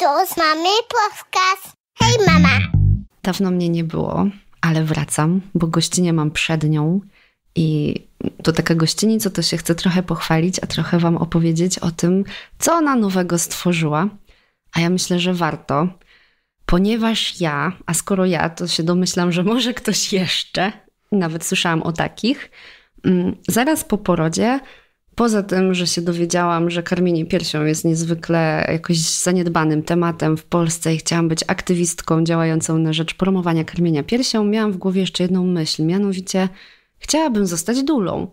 To z mamy podcast. Hej mama! Dawno mnie nie było, ale wracam, bo gościnę mam przed nią. I to taka gościnica, to się chce trochę pochwalić, a trochę Wam opowiedzieć o tym, co ona nowego stworzyła. A ja myślę, że warto, ponieważ ja, a skoro ja, to się domyślam, że może ktoś jeszcze, nawet słyszałam o takich, mm, zaraz po porodzie Poza tym, że się dowiedziałam, że karmienie piersią jest niezwykle jakoś zaniedbanym tematem w Polsce i chciałam być aktywistką działającą na rzecz promowania karmienia piersią, miałam w głowie jeszcze jedną myśl, mianowicie chciałabym zostać dulą.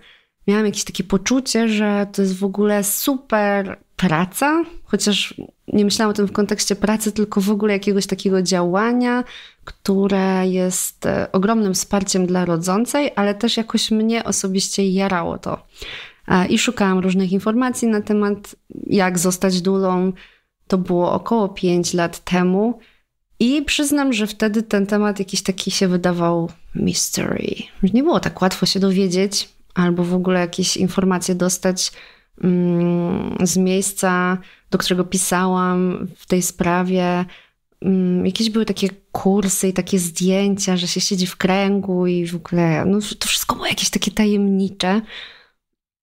Miałam jakieś takie poczucie, że to jest w ogóle super praca, chociaż nie myślałam o tym w kontekście pracy, tylko w ogóle jakiegoś takiego działania, które jest e, ogromnym wsparciem dla rodzącej, ale też jakoś mnie osobiście jarało to i szukałam różnych informacji na temat, jak zostać dulą. To było około 5 lat temu. I przyznam, że wtedy ten temat jakiś taki się wydawał mystery. Nie było tak łatwo się dowiedzieć, albo w ogóle jakieś informacje dostać mm, z miejsca, do którego pisałam w tej sprawie. Mm, jakieś były takie kursy i takie zdjęcia, że się siedzi w kręgu i w ogóle no, to wszystko było jakieś takie tajemnicze.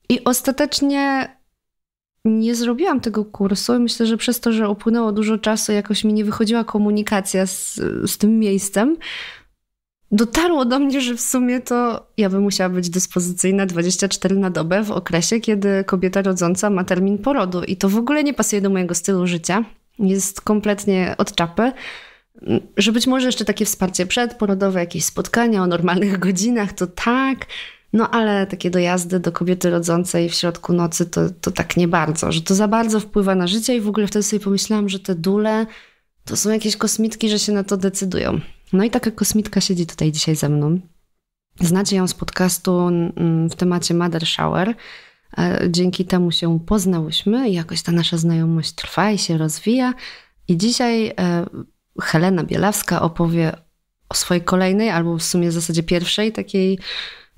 I ostatecznie nie zrobiłam tego kursu myślę, że przez to, że upłynęło dużo czasu, jakoś mi nie wychodziła komunikacja z, z tym miejscem, dotarło do mnie, że w sumie to ja bym musiała być dyspozycyjna 24 na dobę w okresie, kiedy kobieta rodząca ma termin porodu. I to w ogóle nie pasuje do mojego stylu życia. Jest kompletnie od czapy. Że być może jeszcze takie wsparcie przedporodowe, jakieś spotkania o normalnych godzinach, to tak. No ale takie dojazdy do kobiety rodzącej w środku nocy to, to tak nie bardzo, że to za bardzo wpływa na życie i w ogóle wtedy sobie pomyślałam, że te dule to są jakieś kosmitki, że się na to decydują. No i taka kosmitka siedzi tutaj dzisiaj ze mną. Znacie ją z podcastu mm, w temacie Mother Shower. E, dzięki temu się poznałyśmy i jakoś ta nasza znajomość trwa i się rozwija. I dzisiaj e, Helena Bielawska opowie o swojej kolejnej, albo w sumie w zasadzie pierwszej takiej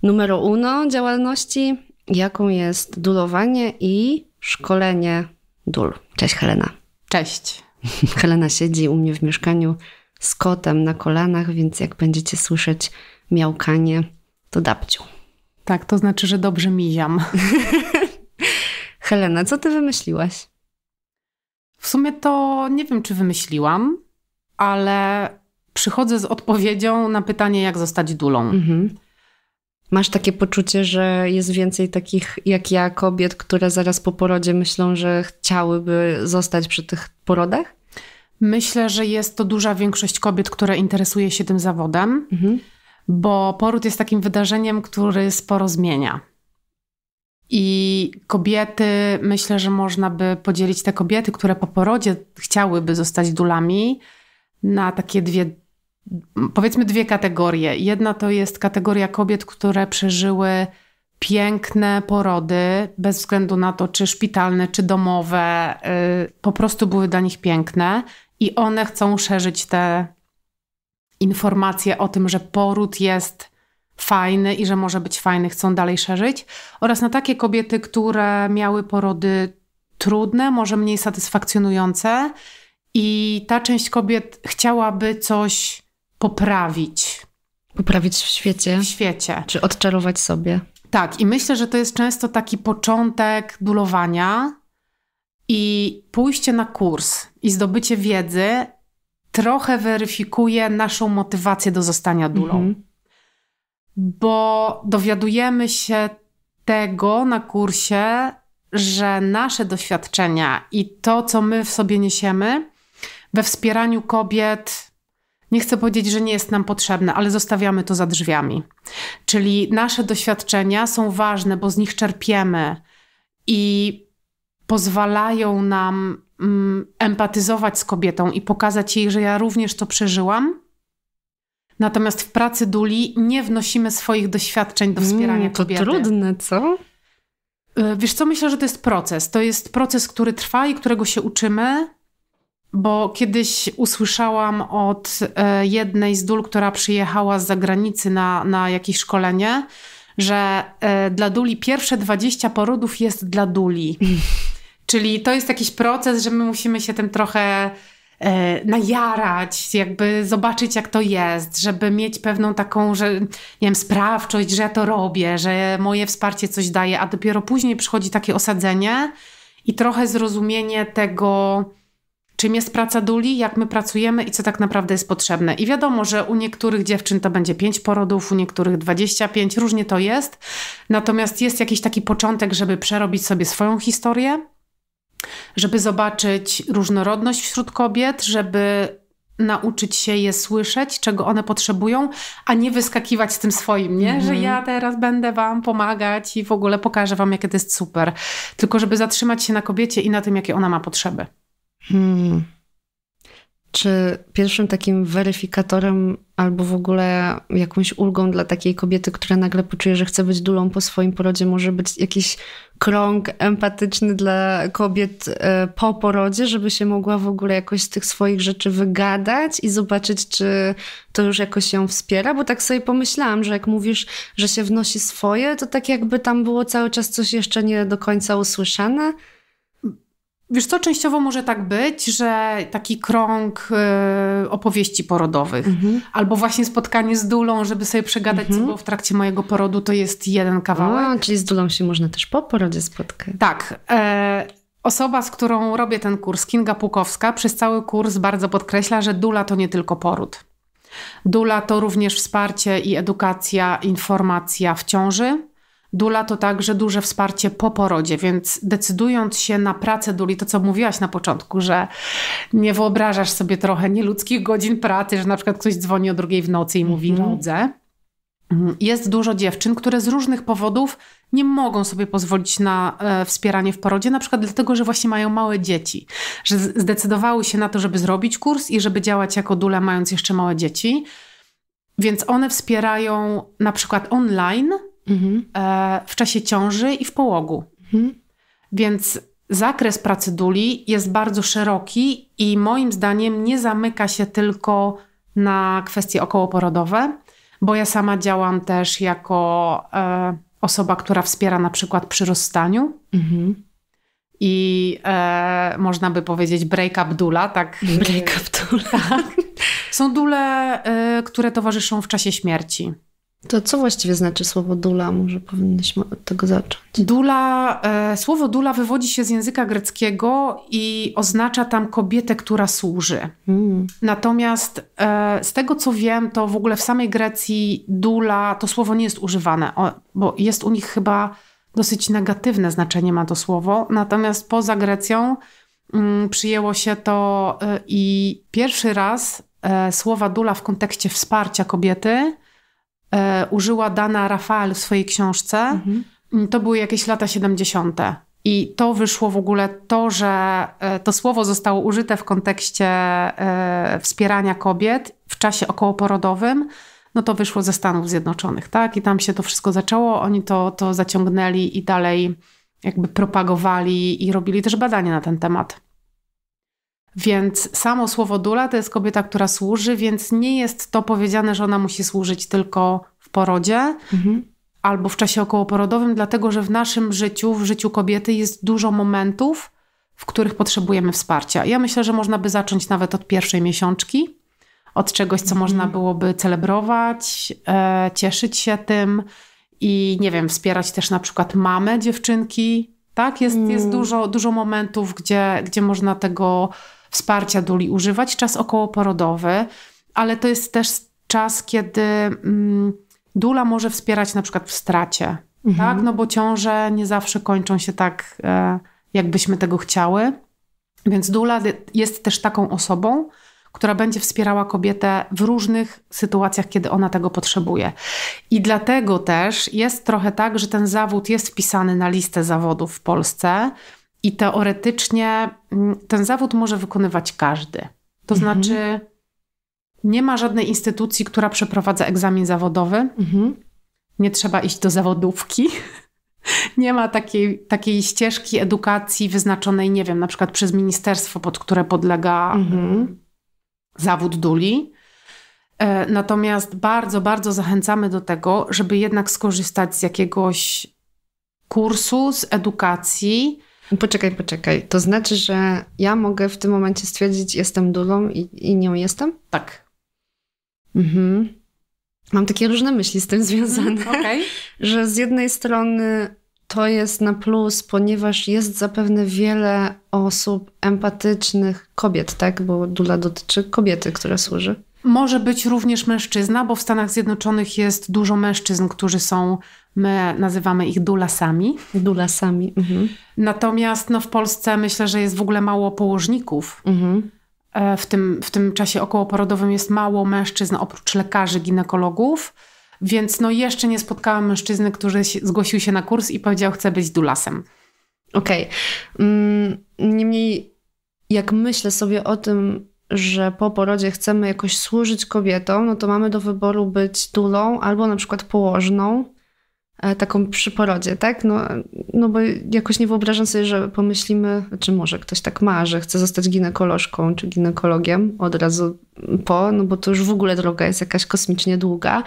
numero uno działalności, jaką jest dulowanie i szkolenie dul. Cześć Helena. Cześć. Helena siedzi u mnie w mieszkaniu z kotem na kolanach, więc jak będziecie słyszeć miałkanie, to dabciu. Tak, to znaczy, że dobrze miziam. Helena, co ty wymyśliłaś? W sumie to nie wiem, czy wymyśliłam, ale przychodzę z odpowiedzią na pytanie, jak zostać dulą. Mhm. Masz takie poczucie, że jest więcej takich jak ja kobiet, które zaraz po porodzie myślą, że chciałyby zostać przy tych porodach? Myślę, że jest to duża większość kobiet, które interesuje się tym zawodem, mhm. bo poród jest takim wydarzeniem, który sporo zmienia. I kobiety, myślę, że można by podzielić te kobiety, które po porodzie chciałyby zostać dulami, na takie dwie powiedzmy dwie kategorie. Jedna to jest kategoria kobiet, które przeżyły piękne porody, bez względu na to, czy szpitalne, czy domowe, y, po prostu były dla nich piękne i one chcą szerzyć te informacje o tym, że poród jest fajny i że może być fajny, chcą dalej szerzyć. Oraz na takie kobiety, które miały porody trudne, może mniej satysfakcjonujące i ta część kobiet chciałaby coś poprawić. Poprawić w świecie. W świecie. Czy odczarować sobie. Tak, i myślę, że to jest często taki początek dulowania. i pójście na kurs i zdobycie wiedzy trochę weryfikuje naszą motywację do zostania dulą. Mhm. Bo dowiadujemy się tego na kursie, że nasze doświadczenia i to, co my w sobie niesiemy, we wspieraniu kobiet nie chcę powiedzieć, że nie jest nam potrzebne, ale zostawiamy to za drzwiami. Czyli nasze doświadczenia są ważne, bo z nich czerpiemy i pozwalają nam mm, empatyzować z kobietą i pokazać jej, że ja również to przeżyłam. Natomiast w pracy Duli nie wnosimy swoich doświadczeń do wspierania mm, to kobiety. To trudne, co? Y, wiesz co, myślę, że to jest proces. To jest proces, który trwa i którego się uczymy bo kiedyś usłyszałam od e, jednej z dul, która przyjechała z zagranicy na, na jakieś szkolenie, że e, dla duli pierwsze 20 porodów jest dla duli. Czyli to jest jakiś proces, że my musimy się tym trochę e, najarać, jakby zobaczyć, jak to jest, żeby mieć pewną taką, że nie wiem, sprawczość, że ja to robię, że moje wsparcie coś daje, a dopiero później przychodzi takie osadzenie i trochę zrozumienie tego, czym jest praca duli, jak my pracujemy i co tak naprawdę jest potrzebne. I wiadomo, że u niektórych dziewczyn to będzie 5 porodów, u niektórych 25, różnie to jest. Natomiast jest jakiś taki początek, żeby przerobić sobie swoją historię, żeby zobaczyć różnorodność wśród kobiet, żeby nauczyć się je słyszeć, czego one potrzebują, a nie wyskakiwać z tym swoim, nie? Że mhm. ja teraz będę wam pomagać i w ogóle pokażę wam, jakie to jest super. Tylko żeby zatrzymać się na kobiecie i na tym, jakie ona ma potrzeby. Hmm. Czy pierwszym takim weryfikatorem albo w ogóle jakąś ulgą dla takiej kobiety, która nagle poczuje, że chce być dulą po swoim porodzie, może być jakiś krąg empatyczny dla kobiet e, po porodzie, żeby się mogła w ogóle jakoś z tych swoich rzeczy wygadać i zobaczyć, czy to już jakoś ją wspiera? Bo tak sobie pomyślałam, że jak mówisz, że się wnosi swoje, to tak jakby tam było cały czas coś jeszcze nie do końca usłyszane. Wiesz co, częściowo może tak być, że taki krąg y, opowieści porodowych mhm. albo właśnie spotkanie z Dulą, żeby sobie przegadać, mhm. co było w trakcie mojego porodu, to jest jeden kawałek. O, czyli z Dulą się można też po porodzie spotkać. Tak. E, osoba, z którą robię ten kurs, Kinga Pukowska, przez cały kurs bardzo podkreśla, że Dula to nie tylko poród. Dula to również wsparcie i edukacja, informacja w ciąży, Dula to także duże wsparcie po porodzie, więc decydując się na pracę duli, to co mówiłaś na początku, że nie wyobrażasz sobie trochę nieludzkich godzin pracy, że na przykład ktoś dzwoni o drugiej w nocy i mówi mhm. rodzę. Jest dużo dziewczyn, które z różnych powodów nie mogą sobie pozwolić na e, wspieranie w porodzie, na przykład dlatego, że właśnie mają małe dzieci, że zdecydowały się na to, żeby zrobić kurs i żeby działać jako dula, mając jeszcze małe dzieci. Więc one wspierają na przykład online mhm. E, w czasie ciąży i w połogu. Mhm. Więc zakres pracy duli jest bardzo szeroki i moim zdaniem nie zamyka się tylko na kwestie okołoporodowe, bo ja sama działam też jako e, osoba, która wspiera na przykład przy rozstaniu. Mhm. I e, można by powiedzieć break-up dula, tak? Break-up dula. Tak. Są dule, e, które towarzyszą w czasie śmierci. To co właściwie znaczy słowo dula? Może powinniśmy od tego zacząć. Dula, e, słowo dula wywodzi się z języka greckiego i oznacza tam kobietę, która służy. Mm. Natomiast e, z tego co wiem, to w ogóle w samej Grecji dula to słowo nie jest używane, bo jest u nich chyba dosyć negatywne znaczenie ma to słowo. Natomiast poza Grecją mm, przyjęło się to e, i pierwszy raz e, słowa dula w kontekście wsparcia kobiety e, użyła Dana Rafael w swojej książce. Mhm. Mm, to były jakieś lata 70. I to wyszło w ogóle to, że e, to słowo zostało użyte w kontekście e, wspierania kobiet w czasie okołoporodowym. No to wyszło ze Stanów Zjednoczonych, tak? I tam się to wszystko zaczęło. Oni to, to zaciągnęli i dalej jakby propagowali i robili też badania na ten temat. Więc samo słowo dula to jest kobieta, która służy, więc nie jest to powiedziane, że ona musi służyć tylko w porodzie. Mhm albo w czasie okołoporodowym, dlatego że w naszym życiu, w życiu kobiety jest dużo momentów, w których potrzebujemy wsparcia. Ja myślę, że można by zacząć nawet od pierwszej miesiączki, od czegoś, co można mhm. byłoby celebrować, e, cieszyć się tym i nie wiem, wspierać też na przykład mamę dziewczynki. Tak, jest, jest mm. dużo, dużo momentów, gdzie, gdzie można tego wsparcia duli używać, czas okołoporodowy, ale to jest też czas, kiedy mm, dula może wspierać na przykład w stracie, mhm. tak? No bo ciąże nie zawsze kończą się tak, e, jakbyśmy tego chciały. Więc dula jest też taką osobą, która będzie wspierała kobietę w różnych sytuacjach, kiedy ona tego potrzebuje. I dlatego też jest trochę tak, że ten zawód jest wpisany na listę zawodów w Polsce. I teoretycznie mm, ten zawód może wykonywać każdy. To mhm. znaczy, nie ma żadnej instytucji, która przeprowadza egzamin zawodowy. Mhm. Nie trzeba iść do zawodówki. Nie ma takiej, takiej ścieżki edukacji wyznaczonej, nie wiem, na przykład przez ministerstwo, pod które podlega mhm. Mm, zawód duli. E, natomiast bardzo, bardzo zachęcamy do tego, żeby jednak skorzystać z jakiegoś kursu, z edukacji, Poczekaj, poczekaj. To znaczy, że ja mogę w tym momencie stwierdzić, jestem dulą i, i nią jestem? Tak. Mhm. Mam takie różne myśli z tym mhm, związane, mm, okay. że z jednej strony to jest na plus, ponieważ jest zapewne wiele osób empatycznych, kobiet, tak? Bo dula dotyczy kobiety, która służy. Może być również mężczyzna, bo w Stanach Zjednoczonych jest dużo mężczyzn, którzy są, my nazywamy ich dulasami. Dulasami. Mhm. Natomiast no, w Polsce myślę, że jest w ogóle mało położników. Mhm. E, w, tym, w tym czasie okołoporodowym jest mało mężczyzn, oprócz lekarzy, ginekologów. Więc no, jeszcze nie spotkałam mężczyzny, który zgłosił się na kurs i powiedział, chce być dulasem. Okej. Okay. Mm, niemniej, jak myślę sobie o tym, że po porodzie chcemy jakoś służyć kobietom, no to mamy do wyboru być dulą albo na przykład położną, e, taką przy porodzie, tak? No, no bo jakoś nie wyobrażam sobie, że pomyślimy, czy znaczy może ktoś tak ma, że chce zostać ginekolożką czy ginekologiem od razu po, no bo to już w ogóle droga jest jakaś kosmicznie długa.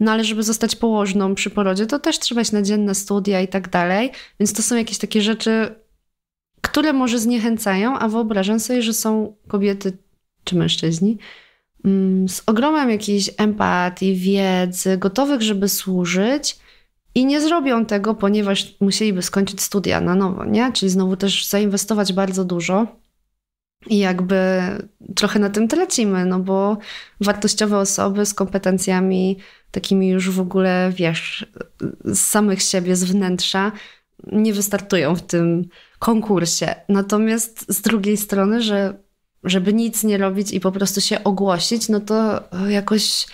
No ale żeby zostać położną przy porodzie, to też trzeba iść na dzienne studia i tak dalej. Więc to są jakieś takie rzeczy, które może zniechęcają, a wyobrażam sobie, że są kobiety czy mężczyźni, mm, z ogromem jakiejś empatii, wiedzy, gotowych, żeby służyć i nie zrobią tego, ponieważ musieliby skończyć studia na nowo, nie? Czyli znowu też zainwestować bardzo dużo i jakby trochę na tym tracimy, no bo wartościowe osoby z kompetencjami takimi już w ogóle, wiesz, z samych siebie, z wnętrza, nie wystartują w tym konkursie. Natomiast z drugiej strony, że żeby nic nie robić i po prostu się ogłosić, no to jakoś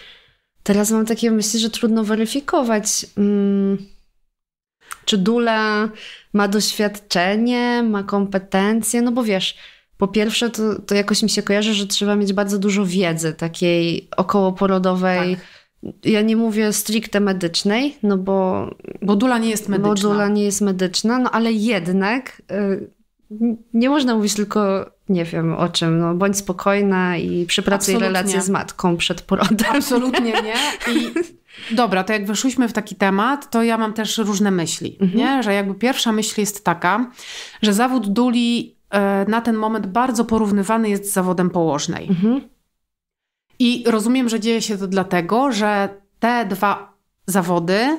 teraz mam takie myśli, że trudno weryfikować. Mm, czy Dula ma doświadczenie, ma kompetencje? No bo wiesz, po pierwsze, to, to jakoś mi się kojarzy, że trzeba mieć bardzo dużo wiedzy takiej okołoporodowej. Tak. Ja nie mówię stricte medycznej, no bo. Bo Dula nie jest medyczna. Bo Dula nie jest medyczna, no ale jednak y, nie można mówić tylko, nie wiem o czym, no bądź spokojna i przepracuj Absolutnie. relację z matką przed porodem. Absolutnie nie. I dobra, to jak weszliśmy w taki temat, to ja mam też różne myśli, mhm. nie? że jakby pierwsza myśl jest taka, że zawód duli e, na ten moment bardzo porównywany jest z zawodem położnej. Mhm. I rozumiem, że dzieje się to dlatego, że te dwa zawody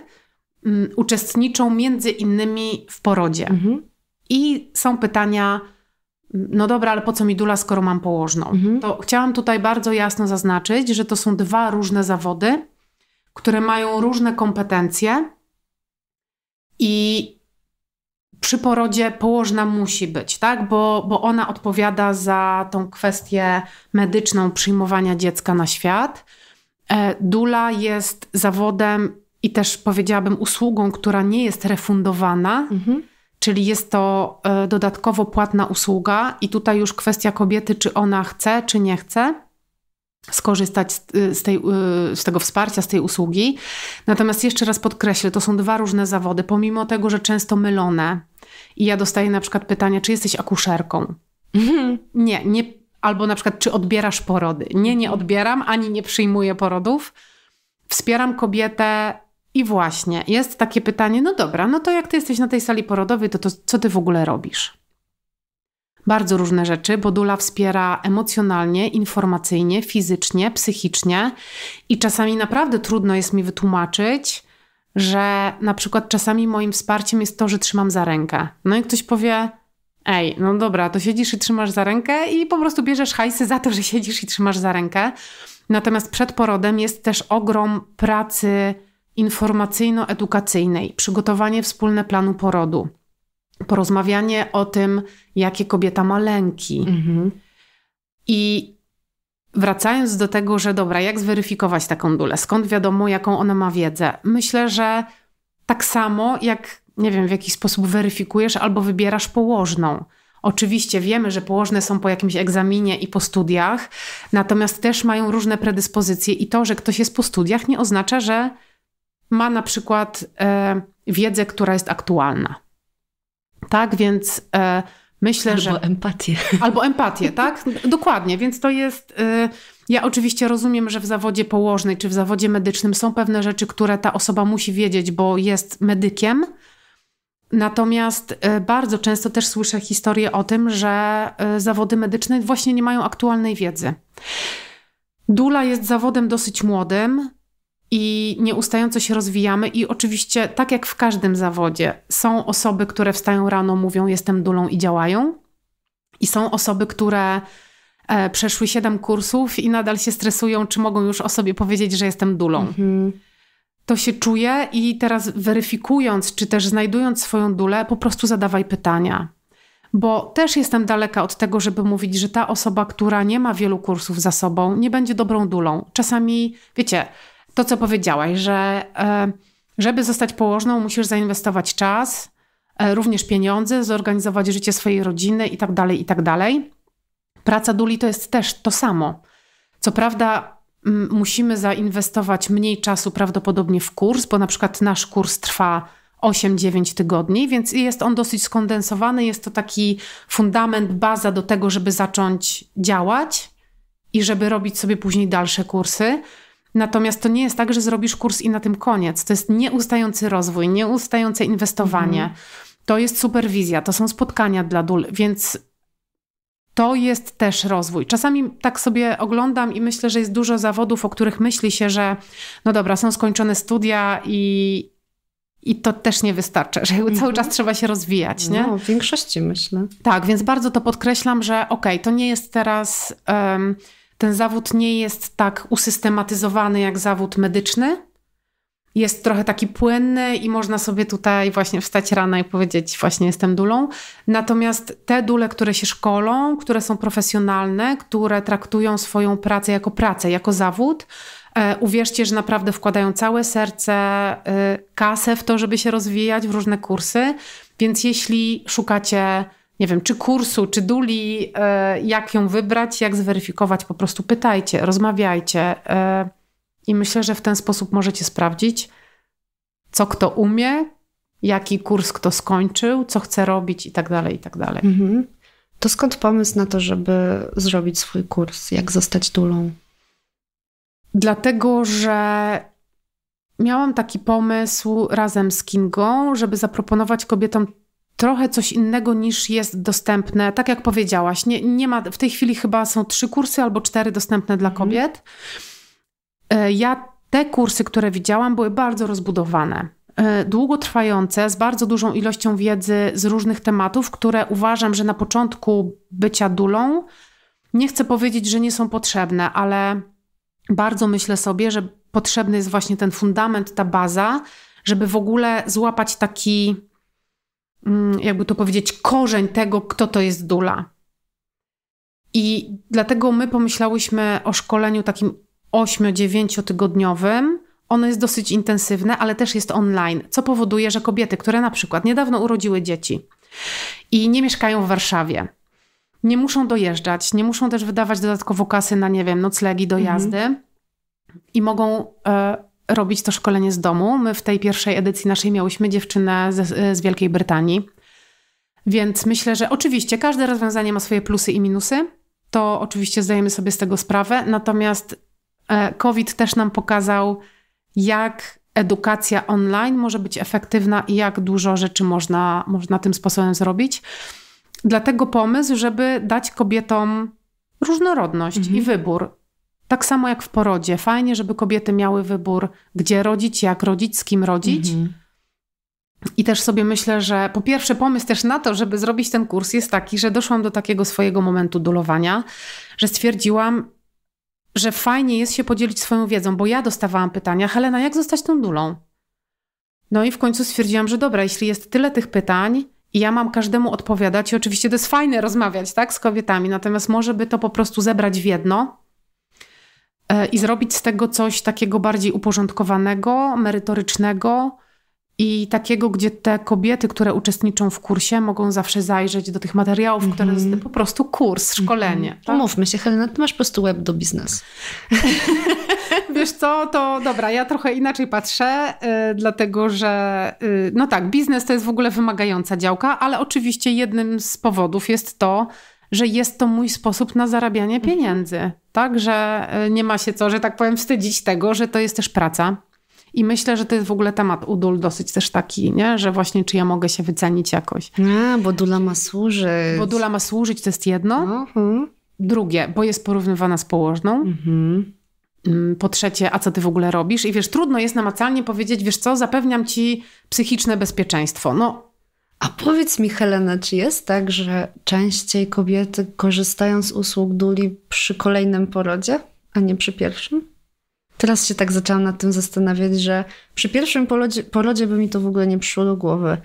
mm, uczestniczą między innymi w porodzie. Mhm. I są pytania, no dobra, ale po co mi dula, skoro mam położną? Mhm. To chciałam tutaj bardzo jasno zaznaczyć, że to są dwa różne zawody, które mają różne kompetencje i przy porodzie położna musi być, tak? Bo, bo ona odpowiada za tą kwestię medyczną przyjmowania dziecka na świat. E, dula jest zawodem i też powiedziałabym usługą, która nie jest refundowana. Mhm Czyli jest to e, dodatkowo płatna usługa, i tutaj już kwestia kobiety, czy ona chce, czy nie chce skorzystać z, e, tej, e, z tego wsparcia, z tej usługi. Natomiast jeszcze raz podkreślę, to są dwa różne zawody, pomimo tego, że często mylone. I ja dostaję na przykład pytanie, czy jesteś akuszerką? Mhm. Nie, nie. Albo na przykład, czy odbierasz porody? Nie, nie odbieram, ani nie przyjmuję porodów. Wspieram kobietę i właśnie jest takie pytanie: no dobra, no to jak ty jesteś na tej sali porodowej, to, to co ty w ogóle robisz? Bardzo różne rzeczy, bo Dula wspiera emocjonalnie, informacyjnie, fizycznie, psychicznie i czasami naprawdę trudno jest mi wytłumaczyć, że na przykład czasami moim wsparciem jest to, że trzymam za rękę. No i ktoś powie, Ej, no dobra, to siedzisz i trzymasz za rękę i po prostu bierzesz hajsy za to, że siedzisz i trzymasz za rękę. Natomiast przed porodem jest też ogrom pracy informacyjno-edukacyjnej, przygotowanie wspólne planu porodu, porozmawianie o tym, jakie kobieta ma lęki. Mhm. I wracając do tego, że dobra, jak zweryfikować taką dulę? Skąd wiadomo, jaką ona ma wiedzę? Myślę, że tak samo jak, nie wiem, w jakiś sposób weryfikujesz albo wybierasz położną. Oczywiście wiemy, że położne są po jakimś egzaminie i po studiach, natomiast też mają różne predyspozycje i to, że ktoś jest po studiach nie oznacza, że ma na przykład e, wiedzę, która jest aktualna. Tak więc e, myślę, albo że. Albo empatię. Albo empatię, tak? Dokładnie, więc to jest. E, ja oczywiście rozumiem, że w zawodzie położnej czy w zawodzie medycznym są pewne rzeczy, które ta osoba musi wiedzieć, bo jest medykiem. Natomiast e, bardzo często też słyszę historie o tym, że e, zawody medyczne właśnie nie mają aktualnej wiedzy. Dula jest zawodem dosyć młodym i nieustająco się rozwijamy. I oczywiście, tak jak w każdym zawodzie, są osoby, które wstają rano, mówią: Jestem dulą i działają, i są osoby, które e, przeszły siedem kursów i nadal się stresują, czy mogą już o sobie powiedzieć, że jestem dulą. Mhm. To się czuje i teraz weryfikując, czy też znajdując swoją dulę, po prostu zadawaj pytania. Bo też jestem daleka od tego, żeby mówić, że ta osoba, która nie ma wielu kursów za sobą, nie będzie dobrą dulą. Czasami, wiecie, to, co powiedziałaś, że e, żeby zostać położną, musisz zainwestować czas, e, również pieniądze, zorganizować życie swojej rodziny itd., tak tak dalej. Praca duli to jest też to samo. Co prawda musimy zainwestować mniej czasu prawdopodobnie w kurs, bo na przykład nasz kurs trwa 8-9 tygodni, więc jest on dosyć skondensowany. Jest to taki fundament, baza do tego, żeby zacząć działać i żeby robić sobie później dalsze kursy. Natomiast to nie jest tak, że zrobisz kurs i na tym koniec. To jest nieustający rozwój, nieustające inwestowanie. Mhm. To jest superwizja, to są spotkania dla dul, więc to jest też rozwój. Czasami tak sobie oglądam i myślę, że jest dużo zawodów, o których myśli się, że no dobra, są skończone studia i, i to też nie wystarcza, że mhm. cały czas trzeba się rozwijać. Nie? No, w większości myślę. Tak, więc bardzo to podkreślam, że okej, okay, to nie jest teraz. Um, ten zawód nie jest tak usystematyzowany jak zawód medyczny. Jest trochę taki płynny i można sobie tutaj właśnie wstać rano i powiedzieć, właśnie jestem dulą. Natomiast te dule, które się szkolą, które są profesjonalne, które traktują swoją pracę jako pracę, jako zawód, e, Uwierzcie, że naprawdę wkładają całe serce, e, kasę w to, żeby się rozwijać w różne kursy. Więc jeśli szukacie nie wiem, czy kursu, czy duli, e, jak ją wybrać, jak zweryfikować, po prostu pytajcie, rozmawiajcie. E, I myślę, że w ten sposób możecie sprawdzić, co kto umie, jaki kurs kto skończył, co chce robić i tak dalej, i tak dalej. Mhm. To skąd pomysł na to, żeby zrobić swój kurs, jak zostać dulą? Dlatego, że miałam taki pomysł razem z Kingą, żeby zaproponować kobietom trochę coś innego niż jest dostępne. Tak jak powiedziałaś, nie, nie ma, w tej chwili chyba są trzy kursy albo cztery dostępne dla mhm. kobiet. E, ja te kursy, które widziałam, były bardzo rozbudowane. E, długotrwające, z bardzo dużą ilością wiedzy z różnych tematów, które uważam, że na początku bycia dulą, nie chcę powiedzieć, że nie są potrzebne, ale bardzo myślę sobie, że potrzebny jest właśnie ten fundament, ta baza, żeby w ogóle złapać taki Mm, jakby to powiedzieć, korzeń tego, kto to jest Dula. I dlatego my pomyślałyśmy o szkoleniu takim 8-9 tygodniowym. Ono jest dosyć intensywne, ale też jest online, co powoduje, że kobiety, które na przykład niedawno urodziły dzieci i nie mieszkają w Warszawie, nie muszą dojeżdżać, nie muszą też wydawać dodatkowo kasy na, nie wiem, noclegi, dojazdy mhm. i mogą e, robić to szkolenie z domu. My w tej pierwszej edycji naszej miałyśmy dziewczynę z, z Wielkiej Brytanii. Więc myślę, że oczywiście każde rozwiązanie ma swoje plusy i minusy. To oczywiście zdajemy sobie z tego sprawę. Natomiast e, COVID też nam pokazał, jak edukacja online może być efektywna i jak dużo rzeczy można, można tym sposobem zrobić. Dlatego pomysł, żeby dać kobietom różnorodność mhm. i wybór. Tak samo jak w porodzie. Fajnie, żeby kobiety miały wybór, gdzie rodzić, jak rodzić, z kim rodzić. Mhm. I też sobie myślę, że po pierwsze pomysł też na to, żeby zrobić ten kurs jest taki, że doszłam do takiego swojego momentu dulowania, że stwierdziłam, że fajnie jest się podzielić swoją wiedzą, bo ja dostawałam pytania, Helena, jak zostać tą dulą? No i w końcu stwierdziłam, że dobra, jeśli jest tyle tych pytań i ja mam każdemu odpowiadać, i oczywiście to jest fajne rozmawiać, tak, z kobietami, natomiast może by to po prostu zebrać w jedno E, i zrobić z tego coś takiego bardziej uporządkowanego, merytorycznego i takiego, gdzie te kobiety, które uczestniczą w kursie, mogą zawsze zajrzeć do tych materiałów, mm -hmm. które jest mhm. po prostu kurs, mhm. szkolenie. Mm -hmm. Tak? Mówmy się, Helena, ty masz po prostu web do biznesu. Wiesz co, to dobra, ja trochę inaczej patrzę, e, dlatego że e, no tak, biznes to jest w ogóle wymagająca działka, ale oczywiście jednym z powodów jest to, że jest to mój sposób na zarabianie mhm. pieniędzy. Tak, że e, nie ma się co, że tak powiem, wstydzić tego, że to jest też praca. I myślę, że to jest w ogóle temat udul dosyć też taki, nie? że właśnie czy ja mogę się wycenić jakoś. A, bo dula ma służyć. Bo dula ma służyć, to jest jedno. Uh mhm. -huh. Drugie, bo jest porównywana z położną. Uh mhm. -huh. Mm, po trzecie, a co ty w ogóle robisz? I wiesz, trudno jest namacalnie powiedzieć, wiesz co, zapewniam ci psychiczne bezpieczeństwo. No, a powiedz mi, Helena, czy jest tak, że częściej kobiety korzystają z usług duli przy kolejnym porodzie, a nie przy pierwszym? Teraz się tak zaczęłam nad tym zastanawiać, że przy pierwszym porodzie, porodzie by mi to w ogóle nie przyszło do głowy.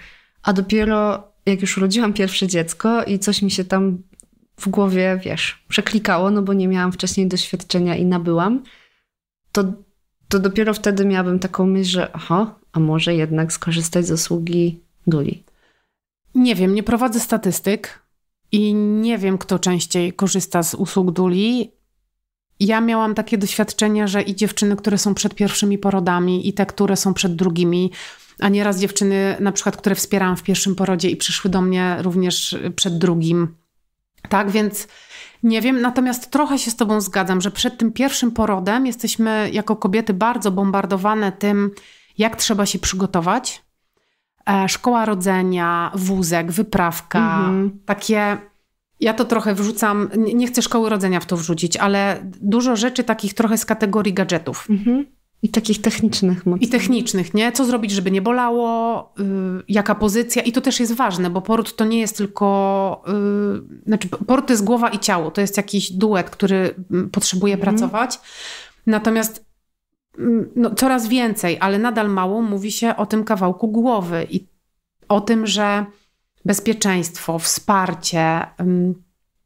A dopiero jak już urodziłam pierwsze dziecko i coś mi się tam w głowie, wiesz, przeklikało, no bo nie miałam wcześniej doświadczenia i nabyłam, to, to dopiero wtedy miałabym taką myśl, że oho, a może jednak skorzystać z usługi duli. Nie wiem, nie prowadzę statystyk i nie wiem, kto częściej korzysta z usług Duli. Ja miałam takie doświadczenia, że i dziewczyny, które są przed pierwszymi porodami, i te, które są przed drugimi, a nieraz dziewczyny, na przykład, które wspierałam w pierwszym porodzie i przyszły do mnie również przed drugim. Tak więc nie wiem, natomiast trochę się z Tobą zgadzam, że przed tym pierwszym porodem jesteśmy jako kobiety bardzo bombardowane tym, jak trzeba się przygotować, E, szkoła rodzenia, wózek, wyprawka, mhm. takie. Ja to trochę wrzucam, nie chcę szkoły rodzenia w to wrzucić, ale dużo rzeczy takich trochę z kategorii gadżetów. Mhm. I takich technicznych mocno. I technicznych, nie? Co zrobić, żeby nie bolało, y, jaka pozycja. I to też jest ważne, bo poród to nie jest tylko. Y, znaczy, poród to jest głowa i ciało. To jest jakiś duet, który mm, potrzebuje mhm. pracować. Natomiast Mm, no, coraz więcej, ale nadal mało mówi się o tym kawałku głowy i o tym, że bezpieczeństwo, wsparcie, mm,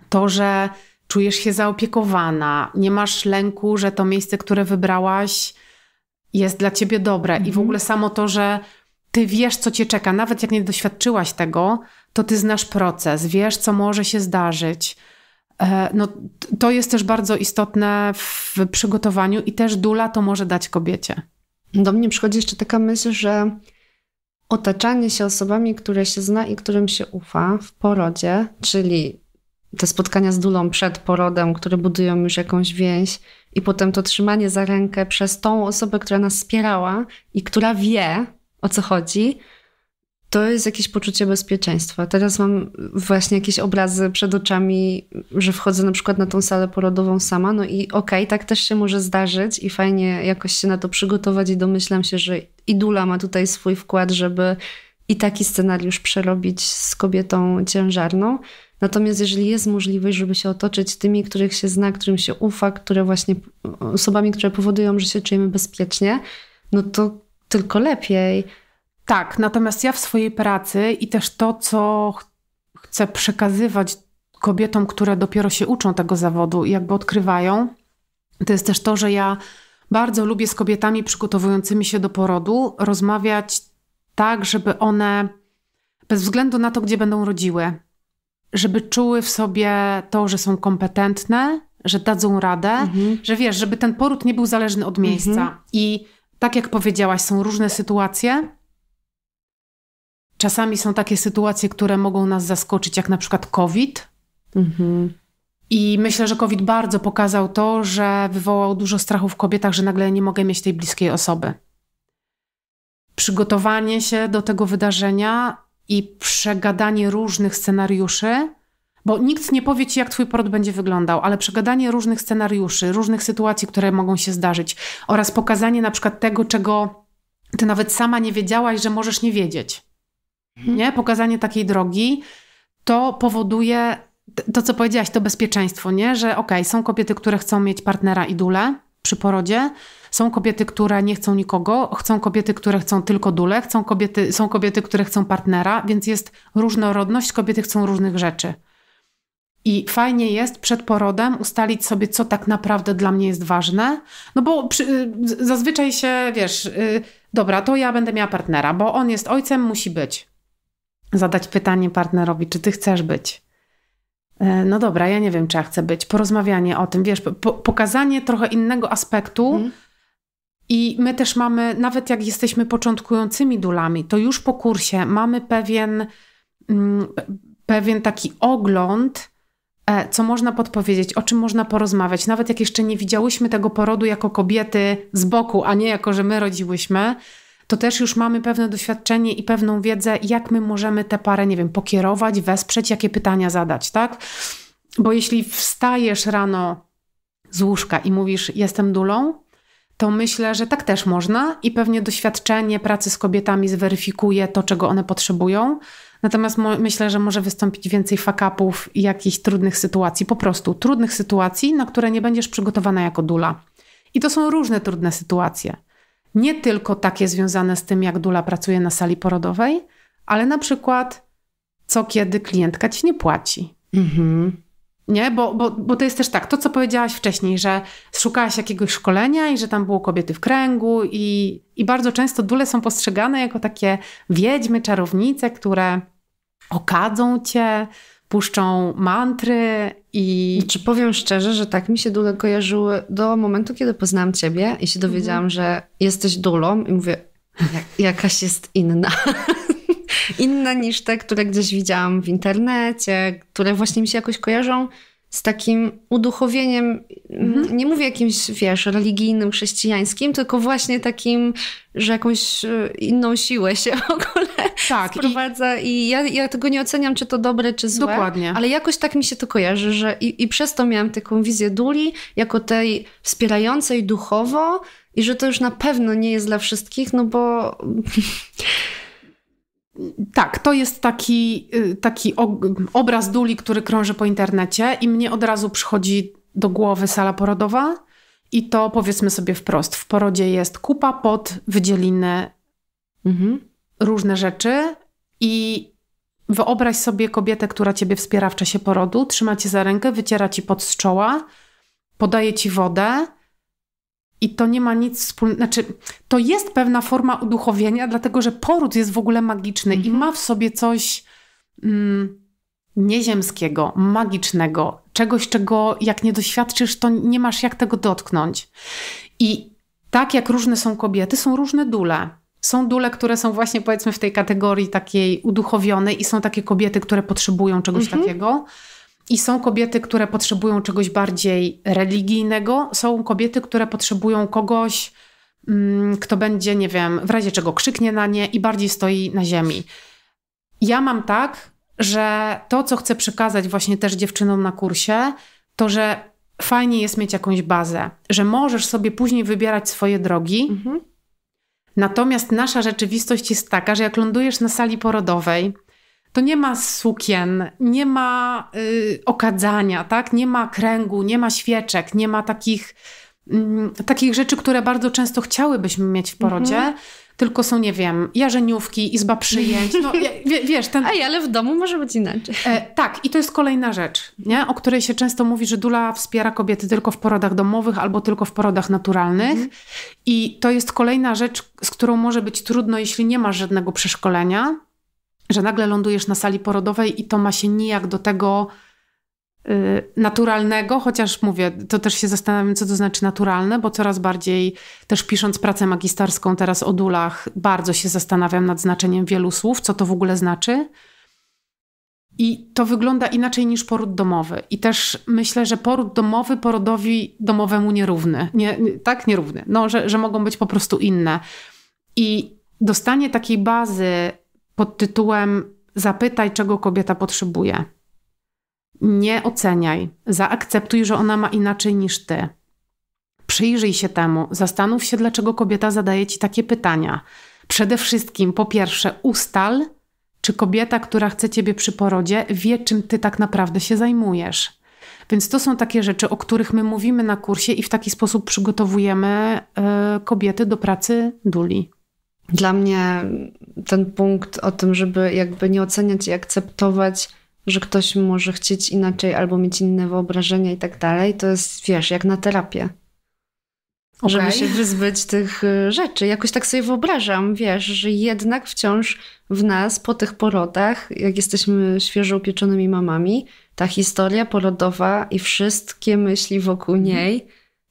to, że czujesz się zaopiekowana, nie masz lęku, że to miejsce, które wybrałaś, jest dla ciebie dobre. Mhm. I w mhm. ogóle samo to, że ty wiesz, co cię czeka, nawet jak nie doświadczyłaś tego, to ty znasz proces, wiesz, co może się zdarzyć E, no, to jest też bardzo istotne w przygotowaniu i też dula to może dać kobiecie. Do mnie przychodzi jeszcze taka myśl, że otaczanie się osobami, które się zna i którym się ufa w porodzie, czyli te spotkania z dulą przed porodem, które budują już jakąś więź, i potem to trzymanie za rękę przez tą osobę, która nas wspierała i która wie, o co chodzi, to jest jakieś poczucie bezpieczeństwa. Teraz mam właśnie jakieś obrazy przed oczami, że wchodzę na przykład na tą salę porodową sama, no i okej, okay, tak też się może zdarzyć i fajnie jakoś się na to przygotować i domyślam się, że Idula ma tutaj swój wkład, żeby i taki scenariusz przerobić z kobietą ciężarną. Natomiast jeżeli jest możliwość, żeby się otoczyć tymi, których się zna, którym się ufa, które właśnie osobami, które powodują, że się czujemy bezpiecznie, no to tylko lepiej tak, natomiast ja w swojej pracy i też to, co ch chcę przekazywać kobietom, które dopiero się uczą tego zawodu i jakby odkrywają, to jest też to, że ja bardzo lubię z kobietami przygotowującymi się do porodu rozmawiać tak, żeby one bez względu na to, gdzie będą rodziły, żeby czuły w sobie to, że są kompetentne, że dadzą radę, mhm. że wiesz, żeby ten poród nie był zależny od miejsca. Mhm. I tak jak powiedziałaś, są różne sytuacje, czasami są takie sytuacje, które mogą nas zaskoczyć, jak na przykład COVID. Mhm. I myślę, że COVID bardzo pokazał to, że wywołał dużo strachu w kobietach, że nagle nie mogę mieć tej bliskiej osoby. Przygotowanie się do tego wydarzenia i przegadanie różnych scenariuszy, bo nikt nie powie ci, jak twój poród będzie wyglądał, ale przegadanie różnych scenariuszy, różnych sytuacji, które mogą się zdarzyć, oraz pokazanie na przykład tego, czego ty nawet sama nie wiedziałaś, że możesz nie wiedzieć nie? pokazanie takiej drogi, to powoduje to, co powiedziałaś, to bezpieczeństwo, nie? że okej, okay, są kobiety, które chcą mieć partnera i dule przy porodzie, są kobiety, które nie chcą nikogo, chcą kobiety, które chcą tylko dule, chcą kobiety, są kobiety, które chcą partnera, więc jest różnorodność, kobiety chcą różnych rzeczy. I fajnie jest przed porodem ustalić sobie, co tak naprawdę dla mnie jest ważne. No bo przy, y, zazwyczaj się, wiesz, y, dobra, to ja będę miała partnera, bo on jest ojcem, musi być zadać pytanie partnerowi, czy ty chcesz być. E, no dobra, ja nie wiem, czy ja chcę być. Porozmawianie o tym, wiesz, po, pokazanie trochę innego aspektu. Mhm. I my też mamy, nawet jak jesteśmy początkującymi dulami, to już po kursie mamy pewien, mm, pewien taki ogląd, e, co można podpowiedzieć, o czym można porozmawiać. Nawet jak jeszcze nie widziałyśmy tego porodu jako kobiety z boku, a nie jako, że my rodziłyśmy, to też już mamy pewne doświadczenie i pewną wiedzę, jak my możemy tę parę, nie wiem, pokierować, wesprzeć, jakie pytania zadać, tak? Bo jeśli wstajesz rano z łóżka i mówisz, jestem dulą, to myślę, że tak też można i pewnie doświadczenie pracy z kobietami zweryfikuje to, czego one potrzebują. Natomiast myślę, że może wystąpić więcej fakapów i jakichś trudnych sytuacji, po prostu trudnych sytuacji, na które nie będziesz przygotowana jako dula. I to są różne trudne sytuacje nie tylko takie związane z tym, jak Dula pracuje na sali porodowej, ale na przykład co kiedy klientka ci nie płaci. Mhm. Nie, bo, bo, bo to jest też tak, to co powiedziałaś wcześniej, że szukałaś jakiegoś szkolenia i że tam było kobiety w kręgu, i, i bardzo często dule są postrzegane jako takie wiedźmy, czarownice, które okadzą cię, puszczą mantry i... Czy powiem szczerze, że tak mi się dule kojarzyły do momentu, kiedy poznałam ciebie i się dowiedziałam, że jesteś dulą i mówię, jakaś jest inna. inna niż te, które gdzieś widziałam w internecie, które właśnie mi się jakoś kojarzą z takim uduchowieniem, mhm. nie mówię jakimś, wiesz, religijnym, chrześcijańskim, tylko właśnie takim, że jakąś e, inną siłę się w ogóle tak, sprowadza i, i ja, ja, tego nie oceniam, czy to dobre, czy złe. Dokładnie. Ale jakoś tak mi się to kojarzy, że i, i przez to miałam taką wizję Duli jako tej wspierającej duchowo i że to już na pewno nie jest dla wszystkich, no bo... Tak, to jest taki, y, taki obraz duli, który krąży po internecie, i mnie od razu przychodzi do głowy sala porodowa. I to powiedzmy sobie wprost: w porodzie jest kupa pod wydzieliny, mhm. różne rzeczy. I wyobraź sobie kobietę, która ciebie wspiera w czasie porodu, trzyma cię za rękę, wyciera ci pod z czoła, podaje ci wodę i to nie ma nic wspólnego, znaczy to jest pewna forma uduchowienia, dlatego że poród jest w ogóle magiczny mm -hmm. i mhm. ma w sobie coś mm, nieziemskiego, magicznego, czegoś, czego jak nie doświadczysz, to nie masz jak tego dotknąć. I tak jak różne są kobiety, są różne dule. Są dule, które są właśnie powiedzmy w tej kategorii takiej uduchowionej i są takie kobiety, które potrzebują czegoś mm -hmm. takiego. I są kobiety, które potrzebują czegoś bardziej religijnego, są kobiety, które potrzebują kogoś, mm, kto będzie, nie wiem, w razie czego krzyknie na nie i bardziej stoi na ziemi. Ja mam tak, że to, co chcę przekazać właśnie też dziewczynom na kursie, to że fajnie jest mieć jakąś bazę, że możesz sobie później wybierać swoje drogi. Mhm. Natomiast nasza rzeczywistość jest taka, że jak lądujesz na sali porodowej, to nie ma sukien, nie ma y, okadzania, tak? nie ma kręgu, nie ma świeczek, nie ma takich, y, takich rzeczy, które bardzo często chciałybyśmy mieć w porodzie. Mhm. Tylko są, nie wiem, jarzeniówki, izba przyjęć. No, wiesz, ten... Ej, ale w domu może być inaczej. E, tak, i to jest kolejna rzecz, nie? o której się często mówi, że Dula wspiera kobiety tylko w porodach domowych albo tylko w porodach naturalnych. Mhm. I to jest kolejna rzecz, z którą może być trudno, jeśli nie masz żadnego przeszkolenia że nagle lądujesz na sali porodowej i to ma się nijak do tego y, naturalnego, chociaż mówię, to też się zastanawiam, co to znaczy naturalne, bo coraz bardziej też pisząc pracę magisterską teraz o dulach, bardzo się zastanawiam nad znaczeniem wielu słów, co to w ogóle znaczy. I to wygląda inaczej niż poród domowy. I też myślę, że poród domowy porodowi domowemu nierówny. Nie, tak, nierówny. No, że, że mogą być po prostu inne. I dostanie takiej bazy pod tytułem Zapytaj, czego kobieta potrzebuje. Nie oceniaj, zaakceptuj, że ona ma inaczej niż ty. Przyjrzyj się temu, zastanów się, dlaczego kobieta zadaje ci takie pytania. Przede wszystkim, po pierwsze, ustal, czy kobieta, która chce ciebie przy porodzie, wie, czym ty tak naprawdę się zajmujesz. Więc to są takie rzeczy, o których my mówimy na kursie i w taki sposób przygotowujemy y, kobiety do pracy duli dla mnie ten punkt o tym, żeby jakby nie oceniać i akceptować, że ktoś może chcieć inaczej albo mieć inne wyobrażenia i tak dalej, to jest, wiesz, jak na terapię. Okay. Żeby się wyzbyć tych y, rzeczy. Jakoś tak sobie wyobrażam, wiesz, że jednak wciąż w nas po tych porodach, jak jesteśmy świeżo upieczonymi mamami, ta historia porodowa i wszystkie myśli wokół mhm. niej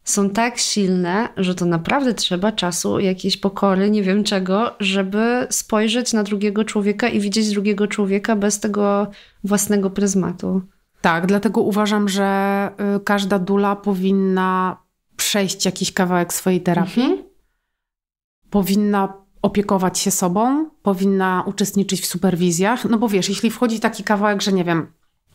są tak silne, że to naprawdę trzeba czasu, jakiejś pokory, nie wiem czego, żeby spojrzeć na drugiego człowieka i widzieć drugiego człowieka bez tego własnego pryzmatu. Tak, dlatego uważam, że y, każda dula powinna przejść jakiś kawałek swojej terapii, mhm. powinna opiekować się sobą, powinna uczestniczyć w superwizjach. No bo wiesz, jeśli wchodzi taki kawałek, że nie wiem,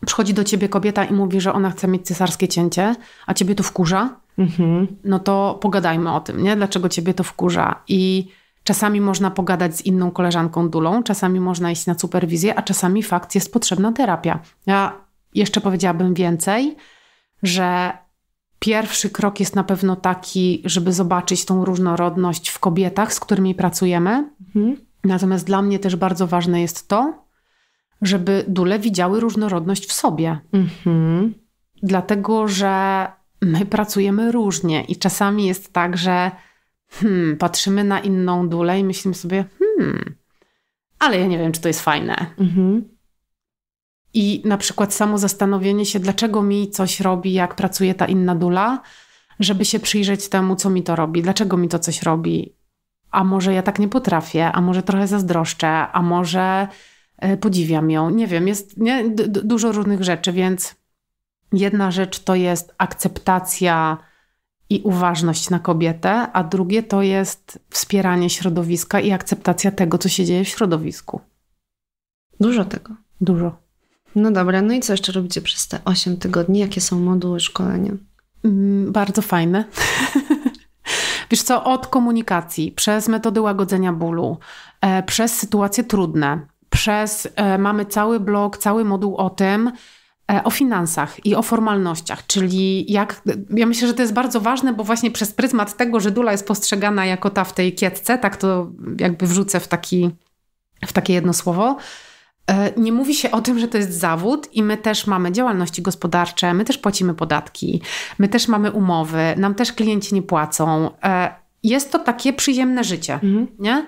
przychodzi do ciebie kobieta i mówi, że ona chce mieć cesarskie cięcie, a ciebie to wkurza, mhm. no to pogadajmy o tym, nie? Dlaczego ciebie to wkurza? I czasami można pogadać z inną koleżanką dulą, czasami można iść na superwizję, a czasami fakt jest potrzebna terapia. Ja jeszcze powiedziałabym więcej, że pierwszy krok jest na pewno taki, żeby zobaczyć tą różnorodność w kobietach, z którymi pracujemy. Mhm. Natomiast dla mnie też bardzo ważne jest to, żeby dule widziały różnorodność w sobie. Mhm. Dlatego, że my pracujemy różnie i czasami jest tak, że hmm, patrzymy na inną dulę i myślimy sobie, hmm, ale ja nie wiem, czy to jest fajne. Mhm. I na przykład samo zastanowienie się, dlaczego mi coś robi, jak pracuje ta inna dula, żeby się przyjrzeć temu, co mi to robi, dlaczego mi to coś robi. A może ja tak nie potrafię, a może trochę zazdroszczę, a może e, podziwiam ją. Nie wiem, jest nie, dużo różnych rzeczy, więc Jedna rzecz to jest akceptacja i uważność na kobietę, a drugie to jest wspieranie środowiska i akceptacja tego, co się dzieje w środowisku. Dużo tego. Dużo. No dobra, no i co jeszcze robicie przez te 8 tygodni? Jakie są moduły szkolenia? Mm, bardzo fajne. Wiesz co, od komunikacji, przez metody łagodzenia bólu, e, przez sytuacje trudne, przez e, mamy cały blog, cały moduł o tym, E, o finansach i o formalnościach, czyli jak, ja myślę, że to jest bardzo ważne, bo właśnie przez pryzmat tego, że Dula jest postrzegana jako ta w tej kietce, tak to jakby wrzucę w, taki, w takie jedno słowo, e, nie mówi się o tym, że to jest zawód i my też mamy działalności gospodarcze, my też płacimy podatki, my też mamy umowy, nam też klienci nie płacą. E, jest to takie przyziemne życie, mhm. nie?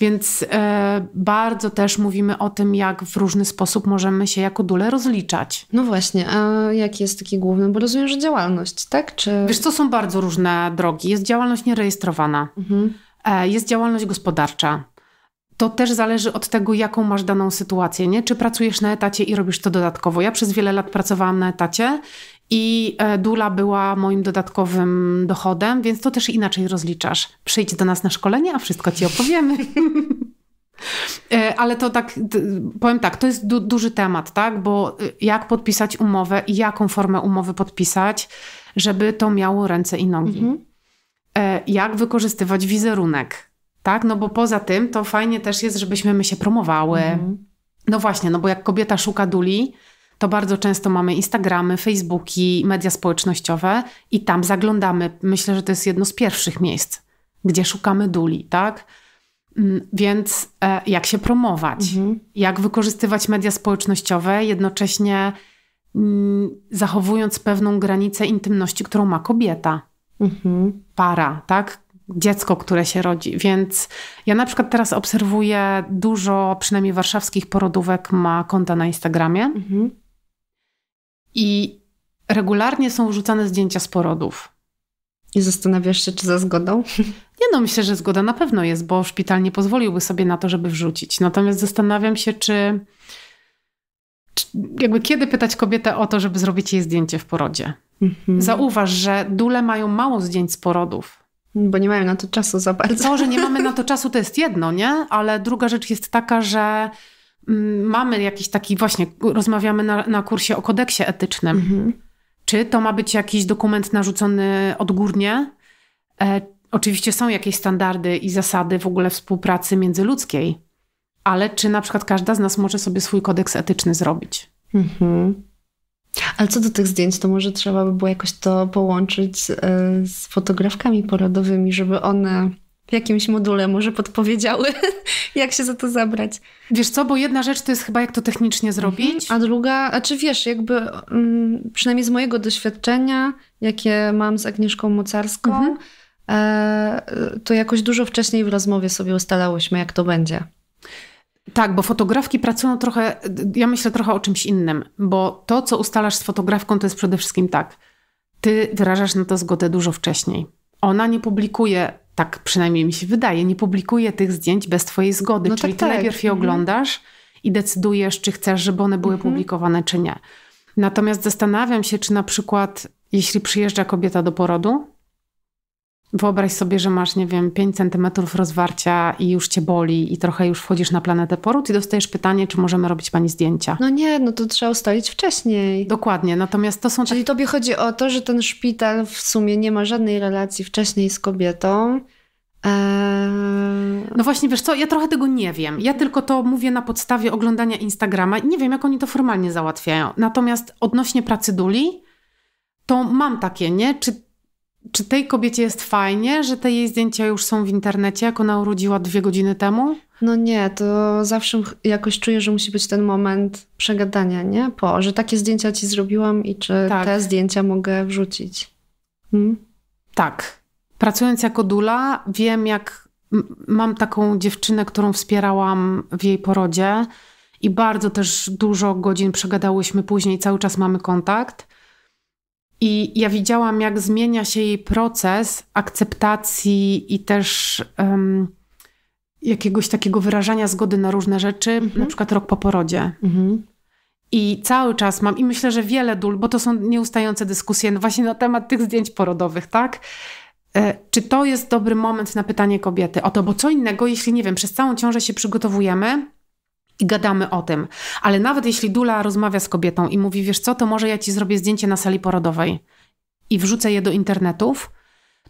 Więc e, bardzo też mówimy o tym, jak w różny sposób możemy się jako dule rozliczać. No właśnie, a jaki jest taki główny? Bo rozumiem, że działalność, tak? Czy... Wiesz, to są bardzo różne drogi. Jest działalność nierejestrowana, mhm. E, jest działalność gospodarcza, to też zależy od tego, jaką masz daną sytuację, nie? Czy pracujesz na etacie i robisz to dodatkowo? Ja przez wiele lat pracowałam na etacie i e, dula była moim dodatkowym dochodem, więc to też inaczej rozliczasz. Przyjdź do nas na szkolenie, a wszystko ci opowiemy. E, ale to tak, powiem tak, to jest du duży temat, tak? Bo y, jak podpisać umowę i jaką formę umowy podpisać, żeby to miało ręce i nogi. Mhm. E, jak wykorzystywać wizerunek? tak? No bo poza tym to fajnie też jest, żebyśmy my się promowały. Mhm. No właśnie, no bo jak kobieta szuka duli, to bardzo często mamy Instagramy, Facebooki, media społecznościowe i tam zaglądamy. Myślę, że to jest jedno z pierwszych miejsc, gdzie szukamy duli, tak? Mm, więc e, jak się promować? Mhm. Jak wykorzystywać media społecznościowe, jednocześnie m, mm, zachowując pewną granicę intymności, którą ma kobieta, mhm. para, tak? dziecko, które się rodzi. Więc ja na przykład teraz obserwuję dużo, przynajmniej warszawskich porodówek ma konta na Instagramie. Mhm. I regularnie są rzucane zdjęcia z porodów. I zastanawiasz się, czy za zgodą? Nie no, myślę, że zgoda na pewno jest, bo szpital nie pozwoliłby sobie na to, żeby wrzucić. Natomiast zastanawiam się, czy, czy jakby kiedy pytać kobietę o to, żeby zrobić jej zdjęcie w porodzie. Mhm. Zauważ, że dule mają mało zdjęć z porodów. Bo nie mają na to czasu za bardzo. To, że nie mamy na to czasu, to jest jedno, nie? Ale druga rzecz jest taka, że mm, mamy jakiś taki, właśnie rozmawiamy na, na kursie o kodeksie etycznym. Mhm. Czy to ma być jakiś dokument narzucony odgórnie? E, oczywiście są jakieś standardy i zasady w ogóle współpracy międzyludzkiej, ale czy na przykład każda z nas może sobie swój kodeks etyczny zrobić? Mhm. Ale co do tych zdjęć, to może trzeba by było jakoś to połączyć e, z, fotografkami porodowymi, żeby one w jakimś module może podpowiedziały, jak się za to zabrać. Wiesz co, bo jedna rzecz to jest chyba jak to technicznie mhm. zrobić. A druga, a czy wiesz, jakby mm, przynajmniej z mojego doświadczenia, jakie mam z Agnieszką Mocarską, mhm. E, to jakoś dużo wcześniej w rozmowie sobie ustalałyśmy, jak to będzie. Tak, bo fotografki pracują trochę, ja myślę trochę o czymś innym, bo to, co ustalasz z fotografką, to jest przede wszystkim tak. Ty wyrażasz na to zgodę dużo wcześniej. Ona nie publikuje, tak przynajmniej mi się wydaje, nie publikuje tych zdjęć bez Twojej zgody. No Czyli tak, ty tak. najpierw je mhm. oglądasz i decydujesz, czy chcesz, żeby one były mhm. publikowane, czy nie. Natomiast zastanawiam się, czy na przykład, jeśli przyjeżdża kobieta do porodu, Wyobraź sobie, że masz, nie wiem, 5 centymetrów rozwarcia i już cię boli i trochę już wchodzisz na planetę poród i dostajesz pytanie, czy możemy robić pani zdjęcia. No nie, no to trzeba ustalić wcześniej. Dokładnie, natomiast to są... Czyli tak... tobie chodzi o to, że ten szpital w sumie nie ma żadnej relacji wcześniej z kobietą, eee, no właśnie, wiesz co, ja trochę tego nie wiem. Ja tylko to mówię na podstawie oglądania Instagrama. Nie wiem, jak oni to formalnie załatwiają. Natomiast odnośnie pracy Duli, to mam takie, nie? Czy czy tej kobiecie jest fajnie, że te jej zdjęcia już są w internecie, jak ona urodziła dwie godziny temu? No nie, to zawsze jakoś czuję, że musi być ten moment przegadania, nie? Po, że takie zdjęcia ci zrobiłam i czy tak. te zdjęcia mogę wrzucić. Hmm? Tak. Pracując jako dula, wiem jak mam taką dziewczynę, którą wspierałam w jej porodzie i bardzo też dużo godzin przegadałyśmy później, cały czas mamy kontakt. I ja widziałam, jak zmienia się jej proces akceptacji i też um, jakiegoś takiego wyrażania zgody na różne rzeczy, mhm. na przykład rok po porodzie. Mhm. I cały czas mam, i myślę, że wiele dól, bo to są nieustające dyskusje no właśnie na temat tych zdjęć porodowych, tak? E, czy to jest dobry moment na pytanie kobiety o to, bo co innego, jeśli nie wiem, przez całą ciążę się przygotowujemy, i gadamy o tym. Ale nawet jeśli Dula rozmawia z kobietą i mówi, wiesz co, to może ja ci zrobię zdjęcie na sali porodowej i wrzucę je do internetów,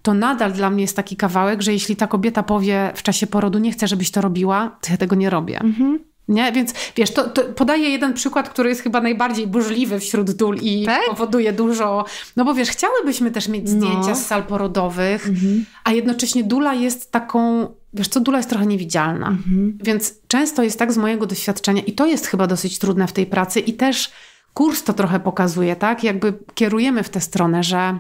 to nadal dla mnie jest taki kawałek, że jeśli ta kobieta powie w czasie porodu, nie chcę, żebyś to robiła, to ja tego nie robię. Mhm. Nie? Więc wiesz, to, to, podaję jeden przykład, który jest chyba najbardziej burzliwy wśród dul i tak? powoduje dużo. No bo wiesz, chciałybyśmy też mieć no. zdjęcia no. z sal porodowych, mhm. a jednocześnie dula jest taką Wiesz co, dula jest trochę niewidzialna. Mhm. Więc często jest tak z mojego doświadczenia i to jest chyba dosyć trudne w tej pracy i też kurs to trochę pokazuje, tak? Jakby kierujemy w tę stronę, że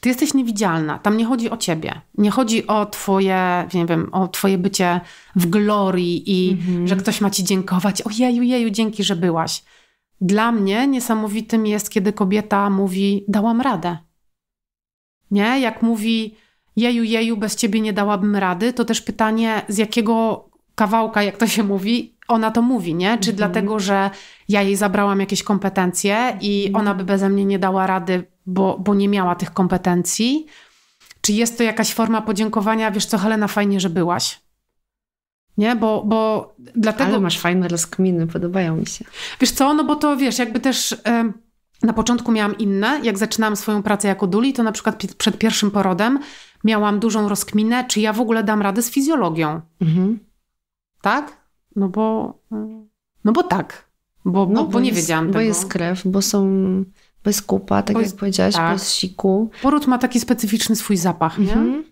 ty jesteś niewidzialna, tam nie chodzi o ciebie. Nie chodzi o twoje, nie wiem, o twoje bycie w glorii i mhm. że ktoś ma ci dziękować. Ojeju, jeju, dzięki, że byłaś. Dla mnie niesamowitym jest, kiedy kobieta mówi, dałam radę. Nie? Jak mówi, jeju, jeju, bez ciebie nie dałabym rady, to też pytanie, z jakiego kawałka, jak to się mówi, ona to mówi, nie? Czy mhm. dlatego, że ja jej zabrałam jakieś kompetencje i mhm. ona by beze mnie nie dała rady, bo, bo nie miała tych kompetencji? Czy jest to jakaś forma podziękowania, wiesz co, Helena, fajnie, że byłaś? Nie, bo, bo dlatego. Ale masz fajne rozkminy, podobają mi się. Wiesz co, no bo to wiesz, jakby też. Na początku miałam inne. Jak zaczynałam swoją pracę jako duli, to na przykład przed pierwszym porodem miałam dużą rozkminę, czy ja w ogóle dam radę z fizjologią. Mhm. Tak? No bo, no bo tak. Bo, no, bo, bo, nie wiedziałam bo tego. Bo jest krew, bo są... bez kupa, tak bo jest, jak powiedziałaś, tak. bo siku. Poród ma taki specyficzny swój zapach, nie? Mhm.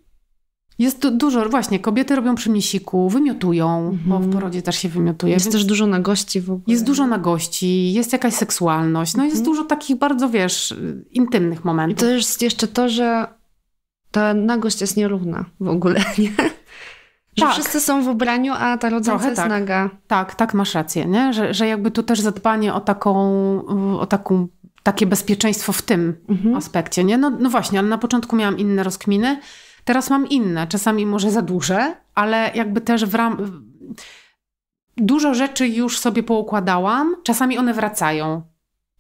Jest dużo, właśnie, kobiety robią przy misiku, wymiotują, mhm. bo w mhm. porodzie też się wymiotuje. Jest też dużo nagości w ogóle. Jest dużo nagości, jest jakaś seksualność, no mhm. jest dużo takich bardzo, wiesz, intymnych momentów. I to jest jeszcze to, że ta nagość jest nierówna w ogóle, nie? Że tak. wszyscy są w ubraniu, a ta rodząca jest tak. naga. Tak, tak, masz rację, nie? Że, że jakby tu też zadbanie o taką, o taką takie bezpieczeństwo w tym mhm. aspekcie, nie? No, no właśnie, ale na początku miałam inne rozkminy, Teraz mam inne, czasami może za duże, ale jakby też w ram... Dużo rzeczy już sobie poukładałam, czasami one wracają.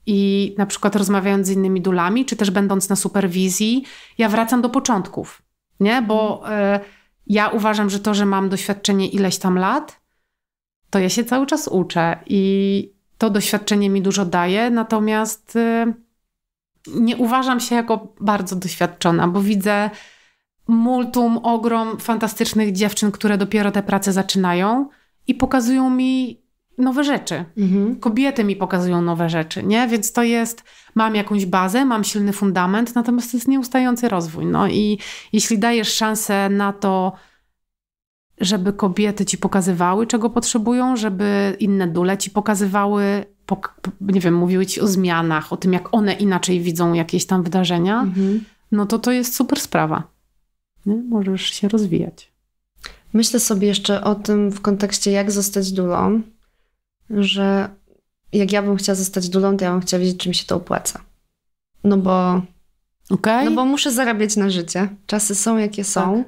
I na przykład rozmawiając z innymi dulami, czy też będąc na superwizji, ja wracam do początków, nie? Bo y, ja uważam, że to, że mam doświadczenie ileś tam lat, to ja się cały czas uczę i to doświadczenie mi dużo daje, natomiast y, nie uważam się jako bardzo doświadczona, bo widzę, multum, ogrom fantastycznych dziewczyn, które dopiero te prace zaczynają i pokazują mi nowe rzeczy. Mhm. Kobiety mi pokazują nowe rzeczy, nie? Więc to jest, mam jakąś bazę, mam silny fundament, natomiast to jest nieustający rozwój. No i jeśli dajesz szansę na to, żeby kobiety ci pokazywały, czego potrzebują, żeby inne dule ci pokazywały, pok nie wiem, mówiły ci o zmianach, o tym, jak one inaczej widzą jakieś tam wydarzenia, mhm. no to to jest super sprawa. Nie? Możesz się rozwijać. Myślę sobie jeszcze o tym w kontekście, jak zostać dulą, że jak ja bym chciała zostać dulą, to ja bym chciała wiedzieć, czy mi się to opłaca. No bo. Okay. No bo muszę zarabiać na życie. Czasy są, jakie są.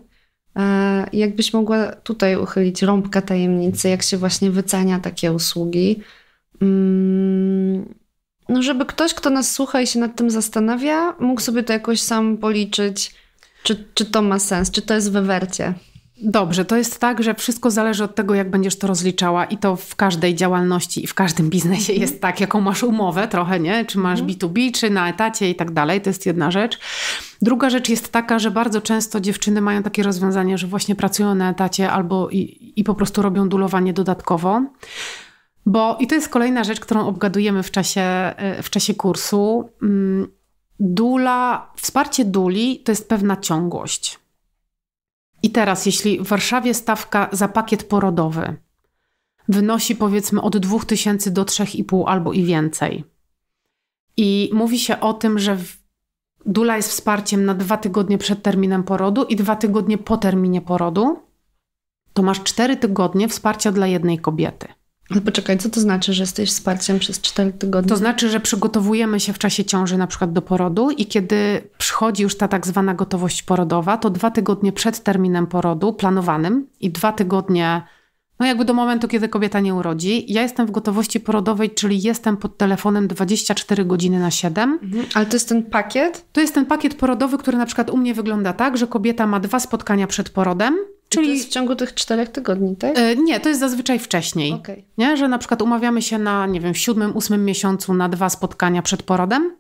Tak. E, jakbyś mogła tutaj uchylić rąbkę tajemnicy, jak się właśnie wycenia takie usługi. Mm, no, żeby ktoś, kto nas słucha i się nad tym zastanawia, mógł sobie to jakoś sam policzyć czy, czy to ma sens? Czy to jest wercie. Dobrze, to jest tak, że wszystko zależy od tego, jak będziesz to rozliczała, i to w każdej działalności i w każdym biznesie mhm. jest tak, jaką masz umowę trochę, nie? Czy masz B2B, mhm. czy na etacie i tak dalej. To jest jedna rzecz. Druga rzecz jest taka, że bardzo często dziewczyny mają takie rozwiązanie, że właśnie pracują na etacie albo i, i po prostu robią dulowanie dodatkowo. Bo i to jest kolejna rzecz, którą obgadujemy w czasie, e, w czasie kursu. Mm, Dula, wsparcie duli to jest pewna ciągłość. I teraz, jeśli w Warszawie stawka za pakiet porodowy wynosi powiedzmy od 2000 do 3,5 albo i więcej, i mówi się o tym, że dula jest wsparciem na dwa tygodnie przed terminem porodu i dwa tygodnie po terminie porodu, to masz cztery tygodnie wsparcia dla jednej kobiety. No poczekaj, co to znaczy, że jesteś wsparciem przez 4 tygodnie? To znaczy, że przygotowujemy się w czasie ciąży na przykład do porodu i kiedy przychodzi już ta tak zwana gotowość porodowa, to dwa tygodnie przed terminem porodu planowanym i dwa tygodnie, no jakby do momentu, kiedy kobieta nie urodzi. Ja jestem w gotowości porodowej, czyli jestem pod telefonem 24 godziny na 7. Mhm. Ale to jest ten pakiet? To jest ten pakiet porodowy, który na przykład u mnie wygląda tak, że kobieta ma dwa spotkania przed porodem, Czyli jest w ciągu tych czterech tygodni, tak? E, nie, to jest zazwyczaj wcześniej. Okay. Nie? Że na przykład umawiamy się na, nie wiem, w siódmym, ósmym miesiącu na dwa spotkania przed porodem.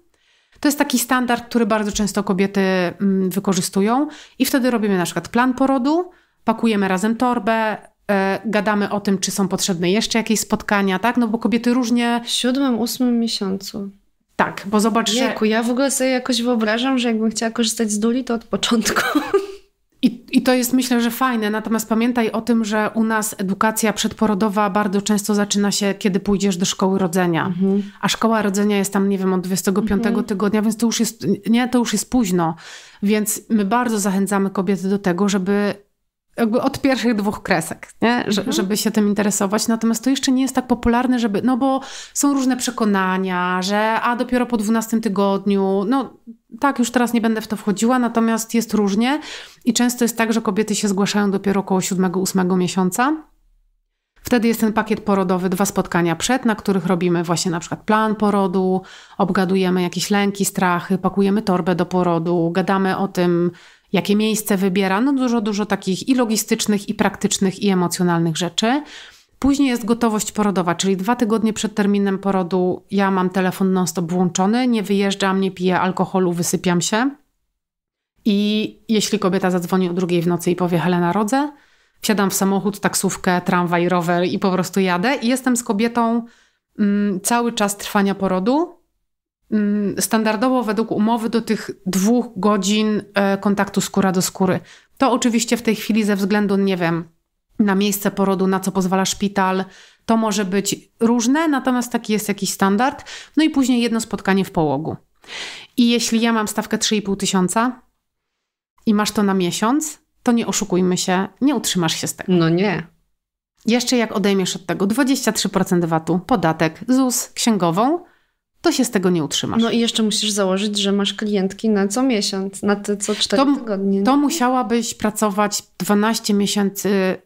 To jest taki standard, który bardzo często kobiety mm, wykorzystują i wtedy robimy na przykład plan porodu, pakujemy razem torbę, e, gadamy o tym, czy są potrzebne jeszcze jakieś spotkania, tak? No bo kobiety różnie... W siódmym, ósmym miesiącu. Tak, bo zobacz, Jejku, że... ja w ogóle sobie jakoś wyobrażam, że jakbym chciała korzystać z duli, to od początku... I, I, to jest myślę, że fajne, natomiast pamiętaj o tym, że u nas edukacja przedporodowa bardzo często zaczyna się, kiedy pójdziesz do szkoły rodzenia. Mhm. A szkoła rodzenia jest tam, nie wiem, od 25 mhm. tygodnia, więc to już jest, nie, to już jest późno. Więc my bardzo zachęcamy kobiety do tego, żeby jakby od pierwszych dwóch kresek, nie? Że, mhm. żeby się tym interesować. Natomiast to jeszcze nie jest tak popularne, żeby, no bo są różne przekonania, że a dopiero po 12 tygodniu, no tak, już teraz nie będę w to wchodziła, natomiast jest różnie i często jest tak, że kobiety się zgłaszają dopiero około 7-8 miesiąca. Wtedy jest ten pakiet porodowy, dwa spotkania przed, na których robimy właśnie na przykład plan porodu, obgadujemy jakieś lęki, strachy, pakujemy torbę do porodu, gadamy o tym, jakie miejsce wybiera. No dużo, dużo takich i logistycznych, i praktycznych, i emocjonalnych rzeczy. Później jest gotowość porodowa, czyli dwa tygodnie przed terminem porodu ja mam telefon non-stop włączony, nie wyjeżdżam, nie piję alkoholu, wysypiam się. I jeśli kobieta zadzwoni o drugiej w nocy i powie Helena rodzę, wsiadam w samochód, taksówkę, tramwaj, rower i po prostu jadę. I jestem z kobietą mm, cały czas trwania porodu. Mm, standardowo według umowy do tych dwóch godzin e, kontaktu skóra do skóry. To oczywiście w tej chwili ze względu, nie wiem, na miejsce porodu, na co pozwala szpital. To może być różne, natomiast taki jest jakiś standard. No i później jedno spotkanie w połogu. I jeśli ja mam stawkę 3,5 tysiąca i masz to na miesiąc, to nie oszukujmy się, nie utrzymasz się z tego. No nie. Jeszcze jak odejmiesz od tego 23% VAT-u, podatek, ZUS, księgową, to się z tego nie utrzymasz. No i jeszcze musisz założyć, że masz klientki na co miesiąc, na te co 4 to, tygodnie. To musiałabyś pracować 12 miesięcy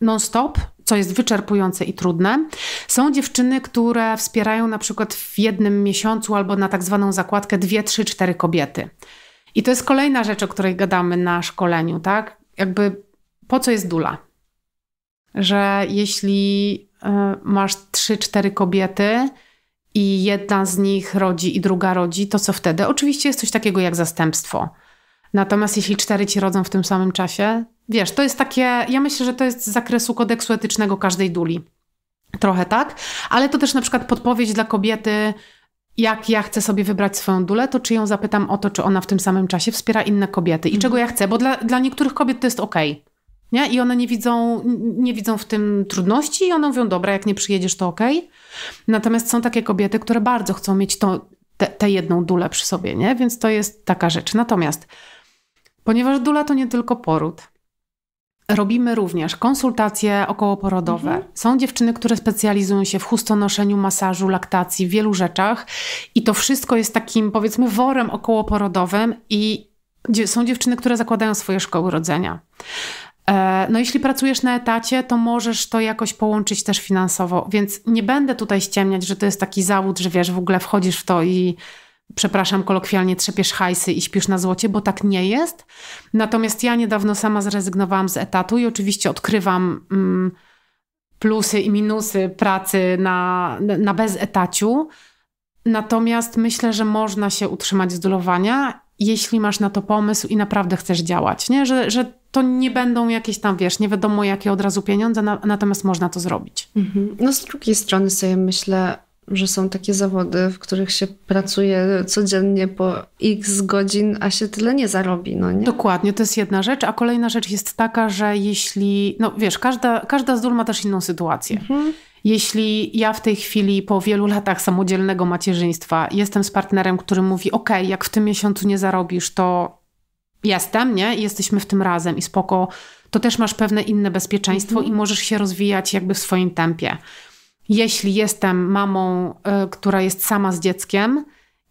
non-stop, co jest wyczerpujące i trudne. Są dziewczyny, które wspierają na przykład w jednym miesiącu albo na tak zwaną zakładkę dwie, trzy, cztery kobiety. I to jest kolejna rzecz, o której gadamy na szkoleniu, tak? Jakby po co jest dula? Że jeśli e, masz trzy, cztery kobiety i jedna z nich rodzi i druga rodzi, to co wtedy? Oczywiście jest coś takiego jak zastępstwo Natomiast jeśli cztery ci rodzą w tym samym czasie, wiesz, to jest takie, ja myślę, że to jest z zakresu kodeksu etycznego każdej duli. Trochę tak, ale to też na przykład podpowiedź dla kobiety, jak ja chcę sobie wybrać swoją dulę, to czy ją zapytam o to, czy ona w tym samym czasie wspiera inne kobiety i mhm. czego ja chcę, bo dla, dla niektórych kobiet to jest ok, Nie? I one nie widzą, nie widzą w tym trudności i one mówią, dobra, jak nie przyjedziesz, to ok. Natomiast są takie kobiety, które bardzo chcą mieć tę jedną dulę przy sobie, nie? Więc to jest taka rzecz. Natomiast Ponieważ dula to nie tylko poród. Robimy również konsultacje okołoporodowe. Mhm. Są dziewczyny, które specjalizują się w chustonoszeniu, masażu, laktacji, w wielu rzeczach. I to wszystko jest takim, powiedzmy, worem okołoporodowym i są dziewczyny, które zakładają swoje szkoły rodzenia. E, no, jeśli pracujesz na etacie, to możesz to jakoś połączyć też finansowo, więc nie będę tutaj ściemniać, że to jest taki zawód, że wiesz, w ogóle wchodzisz w to i przepraszam kolokwialnie, trzepiesz hajsy i śpisz na złocie, bo tak nie jest. Natomiast ja niedawno sama zrezygnowałam z etatu i oczywiście odkrywam mm, plusy i minusy pracy na, na bezetaciu. Natomiast myślę, że można się utrzymać z dolowania, jeśli masz na to pomysł i naprawdę chcesz działać. Nie? Że, że to nie będą jakieś tam, wiesz, nie wiadomo jakie od razu pieniądze, na, natomiast można to zrobić. Mhm. No z drugiej strony sobie myślę, że są takie zawody, w których się pracuje codziennie po x godzin, a się tyle nie zarobi, no nie? Dokładnie, to jest jedna rzecz, a kolejna rzecz jest taka, że jeśli, no wiesz, każda, każda z dól ma też inną sytuację. Mhm. Jeśli ja w tej chwili po wielu latach samodzielnego macierzyństwa jestem z partnerem, który mówi, ok, jak w tym miesiącu nie zarobisz, to jestem, nie? I jesteśmy w tym razem i spoko, to też masz pewne inne bezpieczeństwo mhm. i możesz się rozwijać jakby w swoim tempie jeśli jestem mamą, y, która jest sama z dzieckiem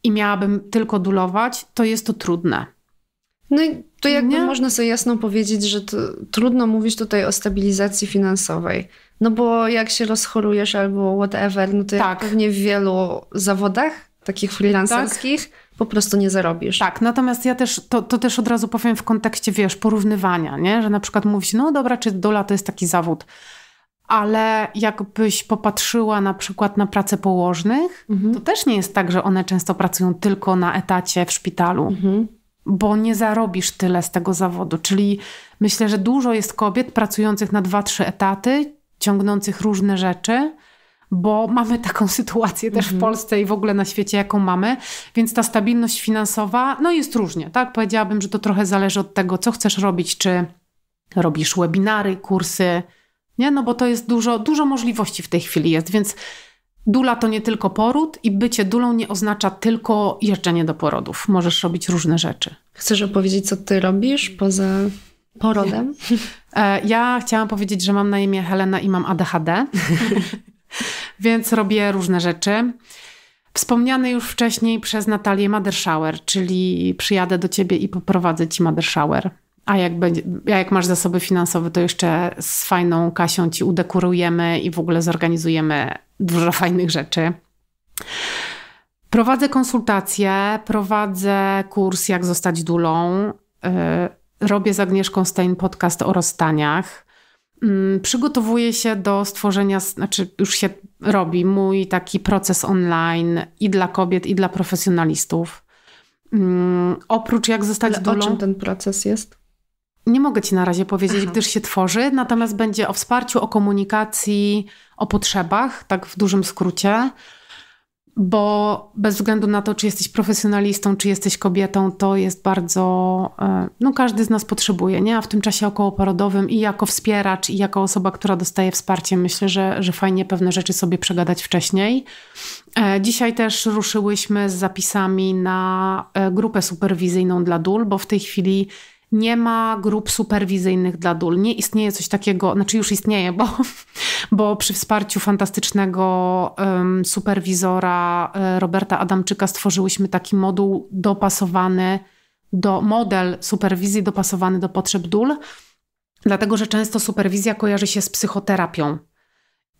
i miałabym tylko dulować, to jest to trudne. No i to jakby nie? można sobie jasno powiedzieć, że trudno mówić tutaj o stabilizacji finansowej. No bo jak się rozchorujesz albo whatever, no to tak. pewnie w wielu zawodach takich freelancerskich tak? po prostu nie zarobisz. Tak, natomiast ja też, to, to też od razu powiem w kontekście, wiesz, porównywania, nie? Że na przykład mówisz, no dobra, czy dola to jest taki zawód ale jakbyś popatrzyła na przykład na pracę położnych, mhm. to też nie jest tak, że one często pracują tylko na etacie w szpitalu. Mhm. Bo nie zarobisz tyle z tego zawodu. Czyli myślę, że dużo jest kobiet pracujących na dwa, trzy etaty, ciągnących różne rzeczy, bo mamy taką sytuację też mhm. w Polsce i w ogóle na świecie, jaką mamy, więc ta stabilność finansowa, no jest różnie, tak? Powiedziałabym, że to trochę zależy od tego, co chcesz robić, czy robisz webinary, kursy, nie? No bo to jest dużo, dużo możliwości w tej chwili jest, więc dula to nie tylko poród i bycie dulą nie oznacza tylko jeżdżenie do porodów. Możesz robić różne rzeczy. Chcesz opowiedzieć, co ty robisz poza porodem? E, ja chciałam powiedzieć, że mam na imię Helena i mam ADHD, więc robię różne rzeczy. Wspomniany już wcześniej przez Natalię Madershauer, czyli przyjadę do ciebie i poprowadzę ci Madershauer. A jak, będzie, jak masz zasoby finansowe, to jeszcze z fajną Kasią ci udekorujemy i w ogóle zorganizujemy dużo fajnych rzeczy. Prowadzę konsultacje, prowadzę kurs Jak zostać dulą. Y, robię z Agnieszką Stein podcast o rozstaniach. Mm, przygotowuję się do stworzenia, znaczy już się robi mój taki proces online i dla kobiet, i dla profesjonalistów. Mm, oprócz jak zostać Ale dulą. O czym ten proces jest? Nie mogę Ci na razie powiedzieć, Aha. gdyż się tworzy, natomiast będzie o wsparciu, o komunikacji, o potrzebach, tak w dużym skrócie, bo bez względu na to, czy jesteś profesjonalistą, czy jesteś kobietą, to jest bardzo. E, no, każdy z nas potrzebuje, nie? A w tym czasie okołoporodowym i jako wspieracz, i jako osoba, która dostaje wsparcie, myślę, że, że fajnie pewne rzeczy sobie przegadać wcześniej. E, dzisiaj też ruszyłyśmy z zapisami na e, grupę superwizyjną dla DUL, bo w tej chwili nie ma grup superwizyjnych dla dul. Nie istnieje coś takiego, znaczy już istnieje, bo, bo przy wsparciu fantastycznego um, superwizora e, Roberta Adamczyka stworzyłyśmy taki moduł dopasowany do, model superwizji dopasowany do potrzeb dul, dlatego że często superwizja kojarzy się z psychoterapią.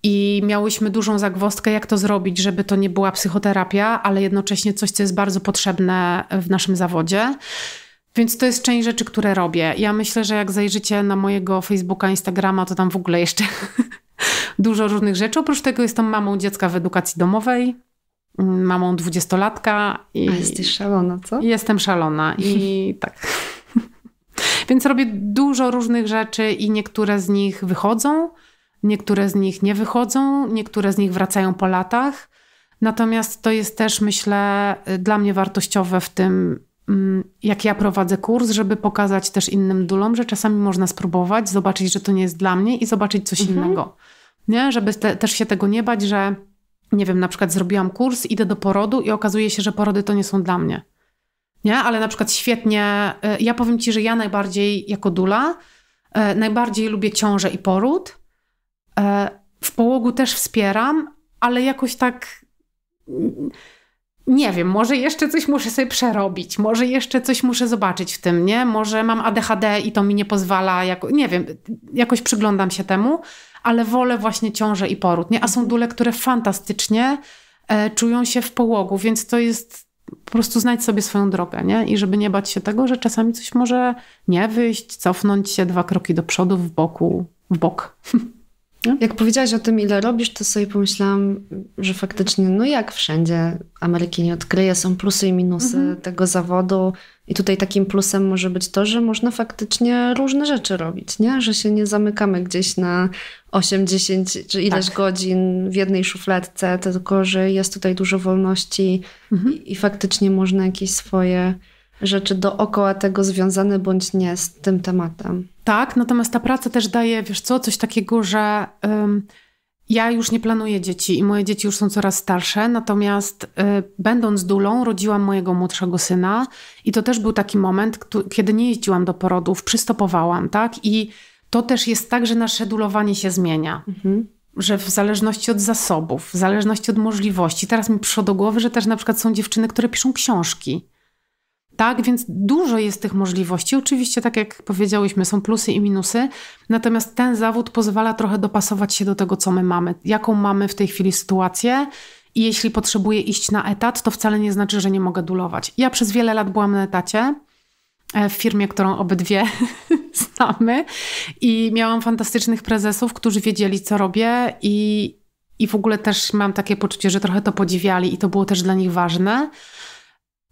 I miałyśmy dużą zagwostkę, jak to zrobić, żeby to nie była psychoterapia, ale jednocześnie coś, co jest bardzo potrzebne w naszym zawodzie. Więc to jest część rzeczy, które robię. Ja myślę, że jak zajrzycie na mojego Facebooka, Instagrama, to tam w ogóle jeszcze dużo różnych rzeczy. Oprócz tego jestem mamą dziecka w edukacji domowej, mm, mamą dwudziestolatka. I A jesteś szalona, co? Jestem szalona i tak. Więc robię dużo różnych rzeczy i niektóre z nich wychodzą, niektóre z nich nie wychodzą, niektóre z nich wracają po latach. Natomiast to jest też, myślę, dla mnie wartościowe w tym, Mm, jak ja prowadzę kurs, żeby pokazać też innym dulom, że czasami można spróbować, zobaczyć, że to nie jest dla mnie i zobaczyć coś mhm. innego. Nie? Żeby te, też się tego nie bać, że nie wiem, na przykład zrobiłam kurs, idę do porodu i okazuje się, że porody to nie są dla mnie. Nie? Ale na przykład świetnie, y, ja powiem Ci, że ja najbardziej jako dula y, najbardziej lubię ciążę i poród. Y, w połogu też wspieram, ale jakoś tak mm, nie wiem, może jeszcze coś muszę sobie przerobić, może jeszcze coś muszę zobaczyć w tym, nie? Może mam ADHD i to mi nie pozwala, jako, nie wiem, jakoś przyglądam się temu, ale wolę właśnie ciążę i poród, nie? A są mhm. dule, które fantastycznie e, czują się w połogu, więc to jest po prostu znać sobie swoją drogę, nie? I żeby nie bać się tego, że czasami coś może nie wyjść, cofnąć się dwa kroki do przodu, w boku, w bok. No. Jak powiedziałaś o tym, ile robisz, to sobie pomyślałam, że faktycznie, no jak wszędzie Ameryki nie odkryje, są plusy i minusy mhm. tego zawodu. I tutaj takim plusem może być to, że można faktycznie różne rzeczy robić, nie? że się nie zamykamy gdzieś na 8, 10 czy ileś tak. godzin w jednej szufladce, tylko że jest tutaj dużo wolności mhm. i, i faktycznie można jakieś swoje rzeczy dookoła tego związane bądź nie z tym tematem tak, natomiast ta praca też daje, wiesz co, coś takiego, że ja już nie planuję dzieci i moje dzieci już są coraz starsze, natomiast y, będąc dulą rodziłam mojego młodszego syna i to też był taki moment, kiedy nie jeździłam do porodów, przystopowałam, tak? I to też jest tak, że nasze dulowanie się zmienia. Mhm że w zależności od zasobów, w zależności od możliwości. Teraz mi przyszło do głowy, że też na przykład są dziewczyny, które piszą książki. Tak, więc dużo jest tych możliwości. Oczywiście, tak jak powiedziałyśmy, są plusy i minusy, natomiast ten zawód pozwala trochę dopasować się do tego, co my mamy, jaką mamy w tej chwili sytuację. I jeśli potrzebuję iść na etat, to wcale nie znaczy, że nie mogę dulować. Ja przez wiele lat byłam na etacie e, w firmie, którą obydwie znamy, i miałam fantastycznych prezesów, którzy wiedzieli, co robię, i, i w ogóle też mam takie poczucie, że trochę to podziwiali, i to było też dla nich ważne.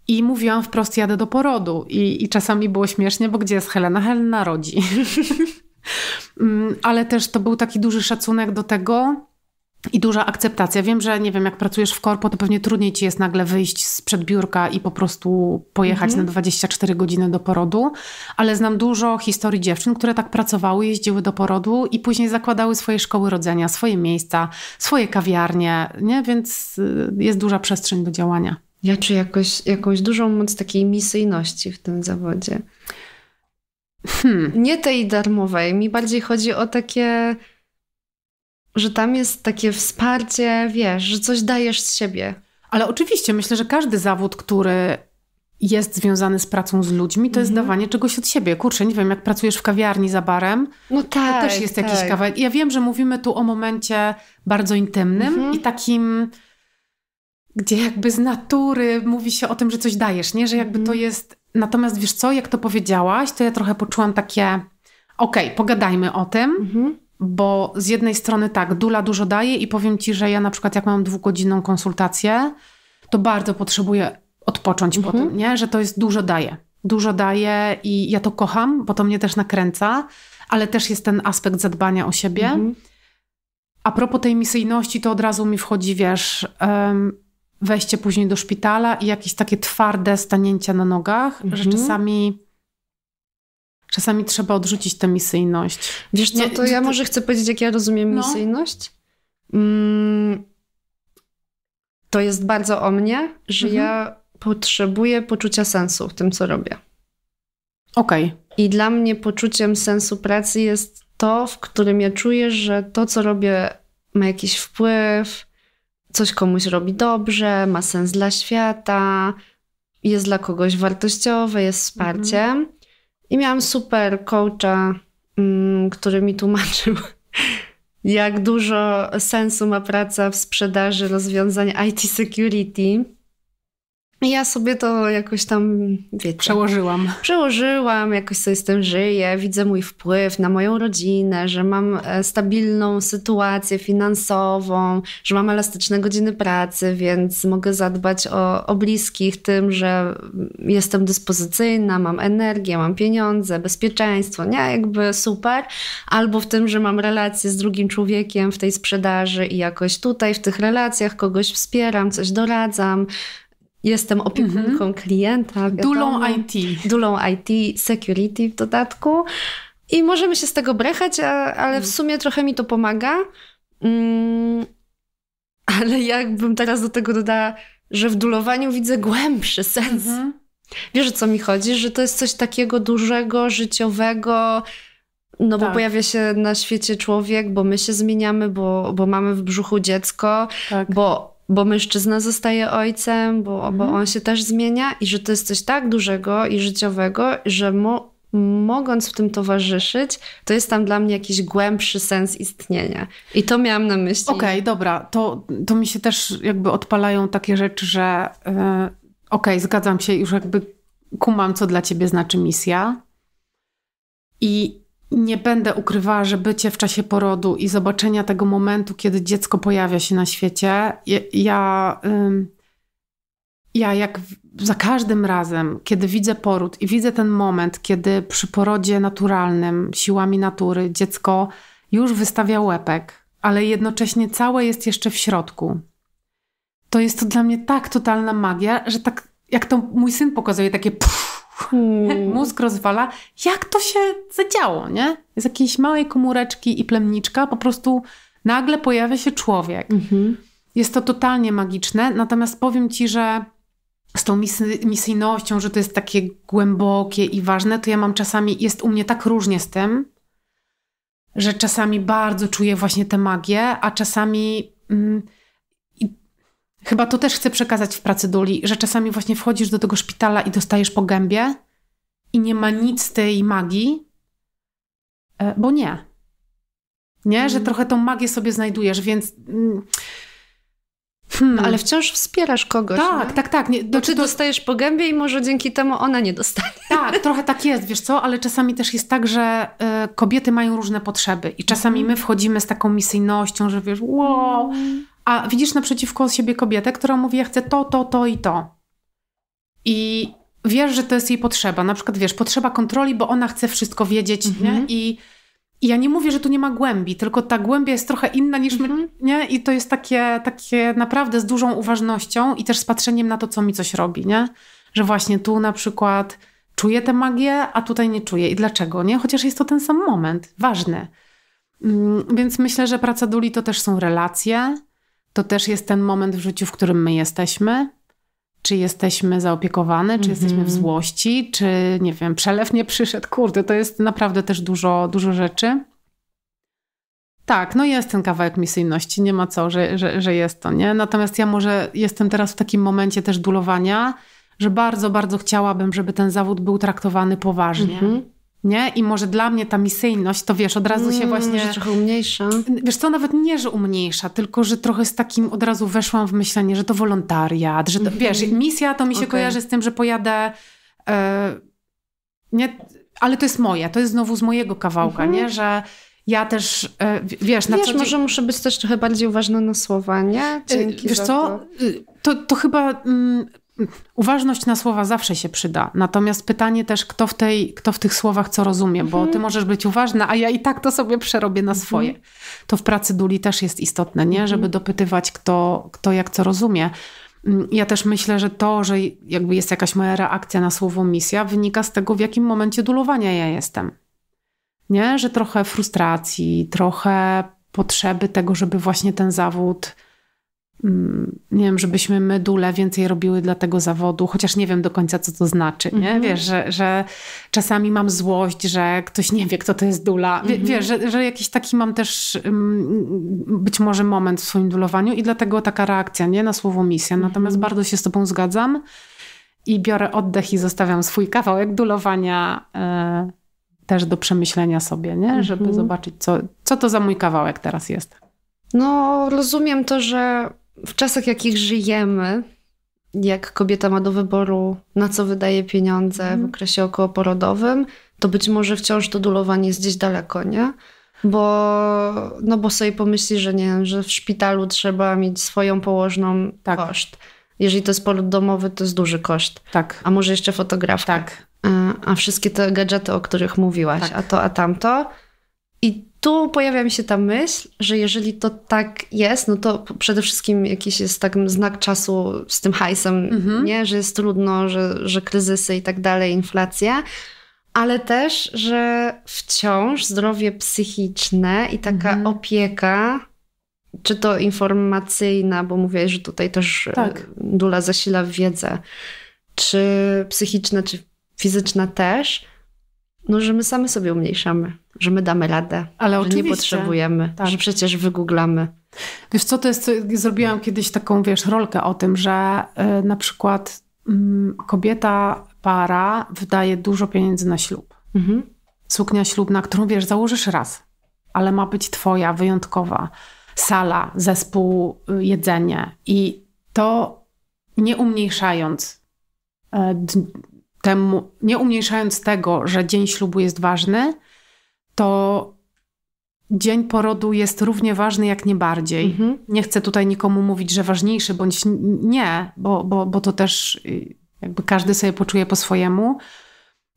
I mówiłam wprost, jadę do porodu. I, i czasami było śmiesznie, bo gdzie jest Helena? Helena rodzi. Mm, ale też to był taki duży szacunek do tego, i duża akceptacja. Wiem, że nie wiem, jak pracujesz w korpo, to pewnie trudniej ci jest nagle wyjść z biurka i po prostu pojechać mhm. na 24 godziny do porodu, ale znam dużo historii dziewczyn, które tak pracowały, jeździły do porodu i później zakładały swoje szkoły rodzenia, swoje miejsca, swoje kawiarnie, nie? więc y, jest duża przestrzeń do działania. Ja czuję jakoś, jakąś dużą moc takiej misyjności w tym zawodzie. Hmm. Nie tej darmowej. Mi bardziej chodzi o takie, że tam jest takie wsparcie, wiesz, że coś dajesz z siebie. Ale oczywiście, myślę, że każdy zawód, który jest związany z pracą z ludźmi, to mhm. jest dawanie czegoś od siebie. Kurczę, nie wiem, jak pracujesz w kawiarni za barem, no tak, to też tak, jest tak. jakiś kawałek. Ja wiem, że mówimy tu o momencie bardzo intymnym mhm. i takim gdzie jakby z natury mówi się o tym, że coś dajesz, nie? Że jakby to mhm. jest... Natomiast wiesz co, jak to powiedziałaś, to ja trochę poczułam takie okej, okay, pogadajmy o tym, mhm. bo z jednej strony tak, Dula dużo daje i powiem Ci, że ja na przykład jak mam dwugodzinną konsultację, to bardzo potrzebuję odpocząć po mhm. tym, nie? Że to jest dużo daje. Dużo daje i ja to kocham, bo to mnie też nakręca, ale też jest ten aspekt zadbania o siebie. Mhm. A propos tej misyjności, to od razu mi wchodzi, wiesz... Um, wejście później do szpitala i jakieś takie twarde stanięcia na nogach, mhm. że czasami czasami trzeba odrzucić tę misyjność. Wiesz co, to ja może chcę powiedzieć, jak ja rozumiem no. misyjność. Mm, to jest bardzo o mnie, że mhm. ja potrzebuję poczucia sensu w tym, co robię. Okej. Okay. I dla mnie poczuciem sensu pracy jest to, w którym ja czuję, że to, co robię, ma jakiś wpływ, coś komuś robi dobrze, ma sens dla świata, jest dla kogoś wartościowe, jest mhm. wsparcie. I miałam super coacha, mm, który mi tłumaczył, jak dużo sensu ma praca w sprzedaży rozwiązań IT security ja sobie to jakoś tam, wiecie... Przełożyłam. Przełożyłam, jakoś sobie z tym żyję, widzę mój wpływ na moją rodzinę, że mam e, stabilną sytuację finansową, że mam elastyczne godziny pracy, więc mogę zadbać o, o bliskich tym, że jestem dyspozycyjna, mam energię, mam pieniądze, bezpieczeństwo, nie? Jakby super. Albo w tym, że mam relacje z drugim człowiekiem w tej sprzedaży i jakoś tutaj w tych relacjach kogoś wspieram, coś doradzam, Jestem opiekunką mhm. klienta. Dulą IT. Dulą IT, security w dodatku. I możemy się z tego brechać, a, ale w mhm. sumie trochę mi to pomaga. Mm, ale jakbym teraz do tego dodała, że w dulowaniu widzę głębszy sens. Mhm. Wiesz o co mi chodzi? Że to jest coś takiego dużego, życiowego. No tak. bo pojawia się na świecie człowiek, bo my się zmieniamy, bo, bo mamy w brzuchu dziecko, tak. bo bo mężczyzna zostaje ojcem, bo, mhm. bo on się też zmienia i że to jest coś tak dużego i życiowego, że mo mogąc w tym towarzyszyć, to jest tam dla mnie jakiś głębszy sens istnienia. I to miałam na myśli. Okej, okay, dobra. To, to mi się też jakby odpalają takie rzeczy, że yy, okej, okay, zgadzam się, już jakby kumam, co dla ciebie znaczy misja. I nie będę ukrywała, że bycie w czasie porodu i zobaczenia tego momentu, kiedy dziecko pojawia się na świecie, ja, ja, jak za każdym razem, kiedy widzę poród i widzę ten moment, kiedy przy porodzie naturalnym, siłami natury, dziecko już wystawia łepek, ale jednocześnie całe jest jeszcze w środku. To jest to dla mnie tak totalna magia, że tak jak to mój syn pokazuje, takie pff, Hmm. Mózg rozwala. Jak to się zadziało, nie? Z jakiejś małej komóreczki i plemniczka po prostu nagle pojawia się człowiek. Mhm. Jest to totalnie magiczne, natomiast powiem Ci, że z tą misy, misyjnością, że to jest takie głębokie i ważne, to ja mam czasami, jest u mnie tak różnie z tym, że czasami bardzo czuję właśnie tę magię, a czasami... Mm, Chyba to też chcę przekazać w pracy Duli, że czasami właśnie wchodzisz do tego szpitala i dostajesz po gębie i nie ma nic z tej magii, e, bo nie. Nie? Że mhm. trochę tą magię sobie znajdujesz, więc... Mm, hmm. No, ale wciąż wspierasz kogoś. Tak, nie? tak, tak. Nie, no, dostajesz po gębie i może dzięki temu ona nie dostanie. Tak, trochę tak jest, wiesz co, ale czasami też jest tak, że y, kobiety mają różne potrzeby i czasami mhm. my wchodzimy z taką misyjnością, że wiesz, wow, mhm a widzisz naprzeciwko siebie kobietę, która mówi, ja chcę to, to, to i to. I wiesz, że to jest jej potrzeba. Na przykład, wiesz, potrzeba kontroli, bo ona chce wszystko wiedzieć, mhm. nie? I, I, ja nie mówię, że tu nie ma głębi, tylko ta głębia jest trochę inna niż mhm. my, nie? I to jest takie, takie naprawdę z dużą uważnością i też z patrzeniem na to, co mi coś robi, nie? Że właśnie tu na przykład czuję tę magię, a tutaj nie czuję. I dlaczego, nie? Chociaż jest to ten sam moment, ważny. Mm, więc myślę, że praca duli to też są relacje, to też jest ten moment w życiu, w którym my jesteśmy. Czy jesteśmy zaopiekowani, mm -hmm. czy jesteśmy w mhm. złości, czy nie wiem, przelew nie przyszedł. Kurde, to jest naprawdę też dużo, dużo rzeczy. Tak, no jest ten kawałek misyjności, nie ma co, że, że, że jest to, nie? Natomiast ja może jestem teraz w takim momencie też dulowania, że bardzo, bardzo chciałabym, żeby ten zawód był traktowany poważnie. Mm -hmm nie? I może dla mnie ta misyjność, to wiesz, od razu mm, się właśnie... Że trochę umniejsza. Wiesz co, nawet nie, że umniejsza, tylko, że trochę z takim od razu weszłam w myślenie, że to wolontariat, że to, mm -hmm. wiesz, misja to mi się okay. kojarzy z tym, że pojadę... E, nie, ale to jest moje, to jest znowu z mojego kawałka, mm -hmm. nie? Że ja też, e, wiesz... Na wiesz, dzień... może muszę być też trochę bardziej uważna na słowa, nie? E, Dzięki wiesz co, to. Y, to, to chyba... Mm, Uważność na słowa zawsze się przyda. Natomiast pytanie też, kto w, tej, kto w tych słowach co rozumie, bo mhm. ty możesz być uważna, a ja i tak to sobie przerobię na mhm. swoje. To w pracy Duli też jest istotne, nie? Mhm. Żeby dopytywać, kto, kto jak co rozumie. Mm, ja też myślę, że to, że jakby jest jakaś moja reakcja na słowo misja, wynika z tego, w jakim momencie dulowania ja jestem. Nie? Że trochę frustracji, trochę potrzeby tego, żeby właśnie ten zawód Mm, nie wiem, żebyśmy my dule więcej robiły dla tego zawodu, chociaż nie wiem do końca, co to znaczy, nie? Mm Wiesz, że, że czasami mam złość, że ktoś nie wie, kto to jest dula. Wie, mhm. Wiesz, że, że jakiś taki mam też mm, być może moment w swoim dulowaniu i dlatego taka reakcja, nie? Na słowo misja. Mhm. Natomiast bardzo się z tobą zgadzam i biorę oddech i zostawiam swój kawałek dulowania e, też do przemyślenia sobie, nie? Mhm. Żeby zobaczyć, co, co to za mój kawałek teraz jest. No, rozumiem to, że w czasach, jakich żyjemy, jak kobieta ma do wyboru, na co wydaje pieniądze w mhm. okresie okołoporodowym, to być może wciąż to dulowanie jest gdzieś daleko, nie? Bo, no bo sobie pomyśli, że nie wiem, że w szpitalu trzeba mieć swoją położną tak. koszt. Jeżeli to jest poród domowy, to jest duży koszt. Tak. A może jeszcze fotografka. Tak. E, a wszystkie te gadżety, o których mówiłaś, tak. a to, a tamto. I tu pojawia mi się ta myśl, że jeżeli to tak jest, no to przede wszystkim jakiś jest tak znak czasu z tym hajsem, mhm. nie? że jest trudno, że, że kryzysy i tak dalej, inflacja, ale też, że wciąż zdrowie psychiczne i taka mhm. opieka, czy to informacyjna, bo mówiłeś, że tutaj też e, tak. Dula zasila wiedzę, czy psychiczna, czy fizyczna też, no, że my same sobie umniejszamy, że my damy radę, Ale że nie potrzebujemy, tak. że przecież wygooglamy. Wiesz co, to jest, zrobiłam kiedyś taką, wiesz, rolkę o tym, że y, na przykład y, kobieta, para wydaje dużo pieniędzy na ślub. Mhm. Suknia ślubna, którą, wiesz, założysz raz, ale ma być twoja, wyjątkowa. Sala, zespół, y, jedzenie i to nie umniejszając e, temu, nie umniejszając tego, że dzień ślubu jest ważny, to dzień porodu jest równie ważny, jak nie bardziej. Mhm. Nie chcę tutaj nikomu mówić, że ważniejszy bądź nie, bo, bo, bo to też y, jakby każdy sobie poczuje po swojemu.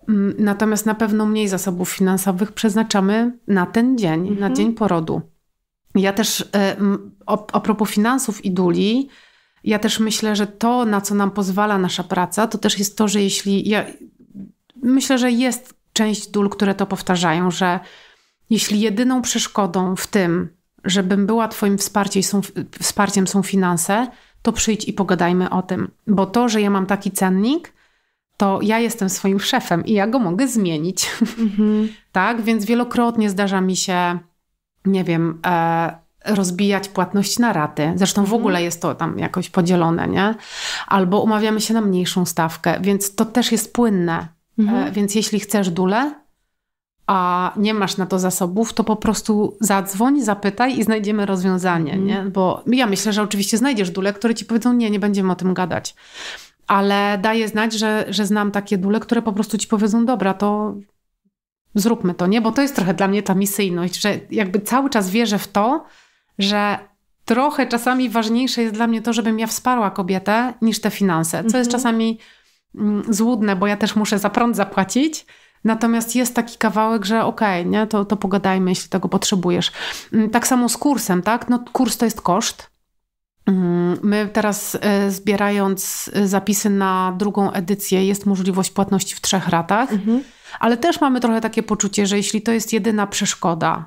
Mm, natomiast na pewno mniej zasobów finansowych przeznaczamy na ten dzień, mhm. na dzień porodu. Ja też y, a propos finansów i duli, ja też myślę, że to, na co nam pozwala nasza praca, to też jest to, że jeśli. Ja, myślę, że jest część dól, które to powtarzają, że jeśli jedyną przeszkodą w tym, żebym była Twoim wsparciem są, wsparciem są finanse, to przyjdź i pogadajmy o tym. Bo to, że ja mam taki cennik, to ja jestem swoim szefem i ja go mogę zmienić. Mm -hmm. tak, więc wielokrotnie zdarza mi się, nie wiem, e, rozbijać płatność na raty. Zresztą w mhm. ogóle jest to tam jakoś podzielone, nie? Albo umawiamy się na mniejszą stawkę, więc to też jest płynne. E, mhm. Więc jeśli chcesz dule, a nie masz na to zasobów, to po prostu zadzwoń, zapytaj i znajdziemy rozwiązanie, mhm. nie? Bo ja myślę, że oczywiście znajdziesz dule, które ci powiedzą, nie, nie będziemy o tym gadać. Ale daję znać, że, że znam takie dule, które po prostu ci powiedzą, dobra, to zróbmy to, nie? Bo to jest trochę dla mnie ta misyjność, że jakby cały czas wierzę w to, że trochę czasami ważniejsze jest dla mnie to, żebym ja wsparła kobietę niż te finanse, co jest mhm. czasami mm, złudne, bo ja też muszę za prąd zapłacić. Natomiast jest taki kawałek, że okej, okay, nie, to, to pogadajmy, jeśli tego potrzebujesz. Mm, tak samo z kursem, tak? No, kurs to jest koszt. Mm, my teraz e, zbierając e, zapisy na drugą edycję, jest możliwość płatności w trzech ratach, mhm. ale też mamy trochę takie poczucie, że jeśli to jest jedyna przeszkoda,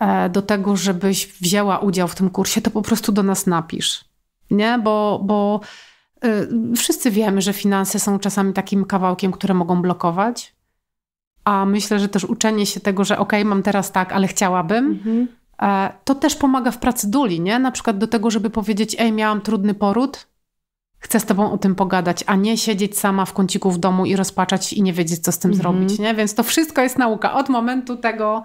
E, do tego, żebyś wzięła udział w tym kursie, to po prostu do nas napisz. Nie? Bo, bo y, wszyscy wiemy, że finanse są czasami takim kawałkiem, które mogą blokować. A myślę, że też uczenie się tego, że okej, okay, mam teraz tak, ale chciałabym, mhm. E, to też pomaga w pracy duli, nie? Na przykład do tego, żeby powiedzieć, ej, miałam trudny poród, chcę z tobą o tym pogadać, a nie siedzieć sama w kąciku w domu i rozpaczać i nie wiedzieć, co z tym mhm. zrobić, nie? Więc to wszystko jest nauka od momentu tego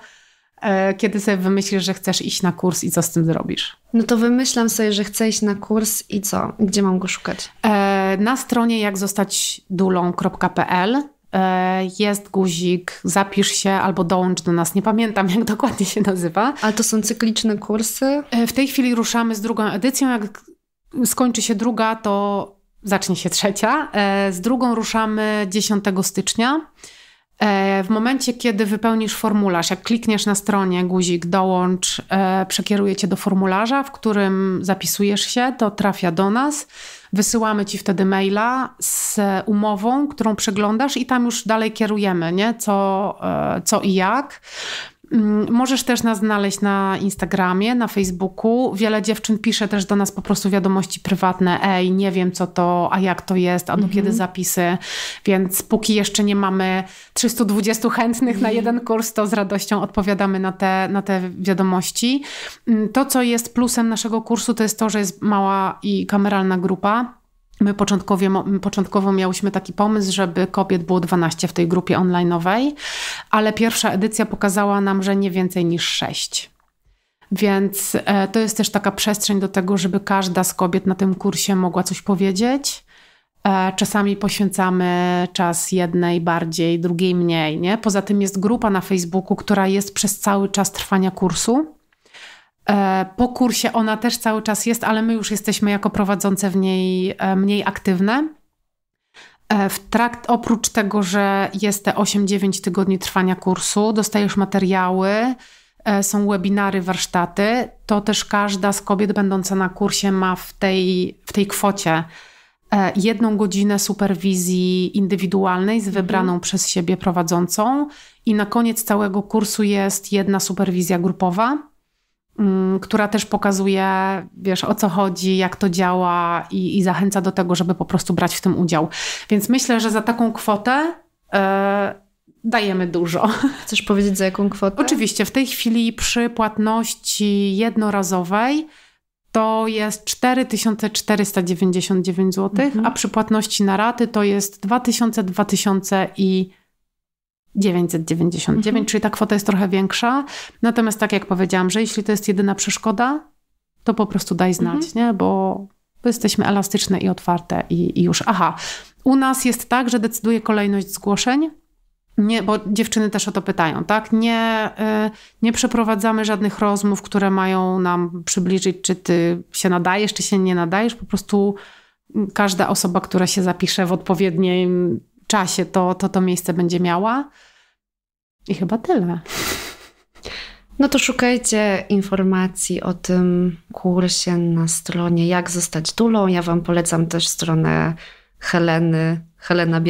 E, kiedy sobie wymyślisz, że chcesz iść na kurs i co z tym zrobisz? No to wymyślam sobie, że chcę iść na kurs i co? Gdzie mam go szukać? E, na stronie jak zostać dulą.pl e, jest guzik, zapisz się albo dołącz do nas. Nie pamiętam, jak dokładnie się nazywa. Ale to są cykliczne kursy? W tej chwili ruszamy z drugą edycją. Jak skończy się druga, to zacznie się trzecia. Z drugą ruszamy 10 stycznia. E, w momencie, kiedy wypełnisz formularz, jak klikniesz na stronie guzik dołącz, e, przekieruje cię do formularza, w którym zapisujesz się, to trafia do nas. Wysyłamy ci wtedy maila z umową, którą przeglądasz i tam już dalej kierujemy, nie? Co, e, co i jak. Mm, możesz też nas znaleźć na Instagramie, na Facebooku. Wiele dziewczyn pisze też do nas po prostu wiadomości prywatne. Ej, nie wiem co to, a jak to jest, a do kiedy mhm. zapisy. Więc póki jeszcze nie mamy 320 chętnych na mhm. jeden kurs, to z radością odpowiadamy na te, na te wiadomości. Mm, to, co jest plusem naszego kursu, to jest to, że jest mała i kameralna grupa. My początkowo, miałyśmy taki pomysł, żeby kobiet było 12 w tej grupie online'owej, ale pierwsza edycja pokazała nam, że nie więcej niż 6. Więc e, to jest też taka przestrzeń do tego, żeby każda z kobiet na tym kursie mogła coś powiedzieć. E, czasami poświęcamy czas jednej bardziej, drugiej mniej. Nie? Poza tym jest grupa na Facebooku, która jest przez cały czas trwania kursu. E, po kursie ona też cały czas jest, ale my już jesteśmy jako prowadzące w niej e, mniej aktywne. E, w trakt, oprócz tego, że jest te 8-9 tygodni trwania kursu, dostajesz materiały, są webinary, warsztaty, to też każda z kobiet będąca na kursie ma w tej, w tej kwocie jedną godzinę superwizji indywidualnej z mhm. wybraną przez siebie prowadzącą i na koniec całego kursu jest jedna superwizja grupowa Mm, która też pokazuje, wiesz, o co chodzi, jak to działa i, i, zachęca do tego, żeby po prostu brać w tym udział. Więc myślę, że za taką kwotę yy, dajemy dużo. Chcesz powiedzieć, za jaką kwotę? Oczywiście, w tej chwili przy płatności jednorazowej to jest 4499 zł, mhm. a przy płatności na raty to jest 2000, 2000 i 999, mhm. czyli ta kwota jest trochę większa. Natomiast tak jak powiedziałam, że jeśli to jest jedyna przeszkoda, to po prostu daj znać, mhm. nie? Bo jesteśmy elastyczne i otwarte i, i, już. Aha, u nas jest tak, że decyduje kolejność zgłoszeń. Nie, bo dziewczyny też o to pytają, tak? Nie, y, nie przeprowadzamy żadnych rozmów, które mają nam przybliżyć, czy ty się nadajesz, czy się nie nadajesz. Po prostu każda osoba, która się zapisze w odpowiedniej czasie to, to to miejsce będzie miała. I chyba tyle. No to szukajcie informacji o tym kursie na stronie Jak zostać dulą. Ja Wam polecam też stronę Heleny, Helena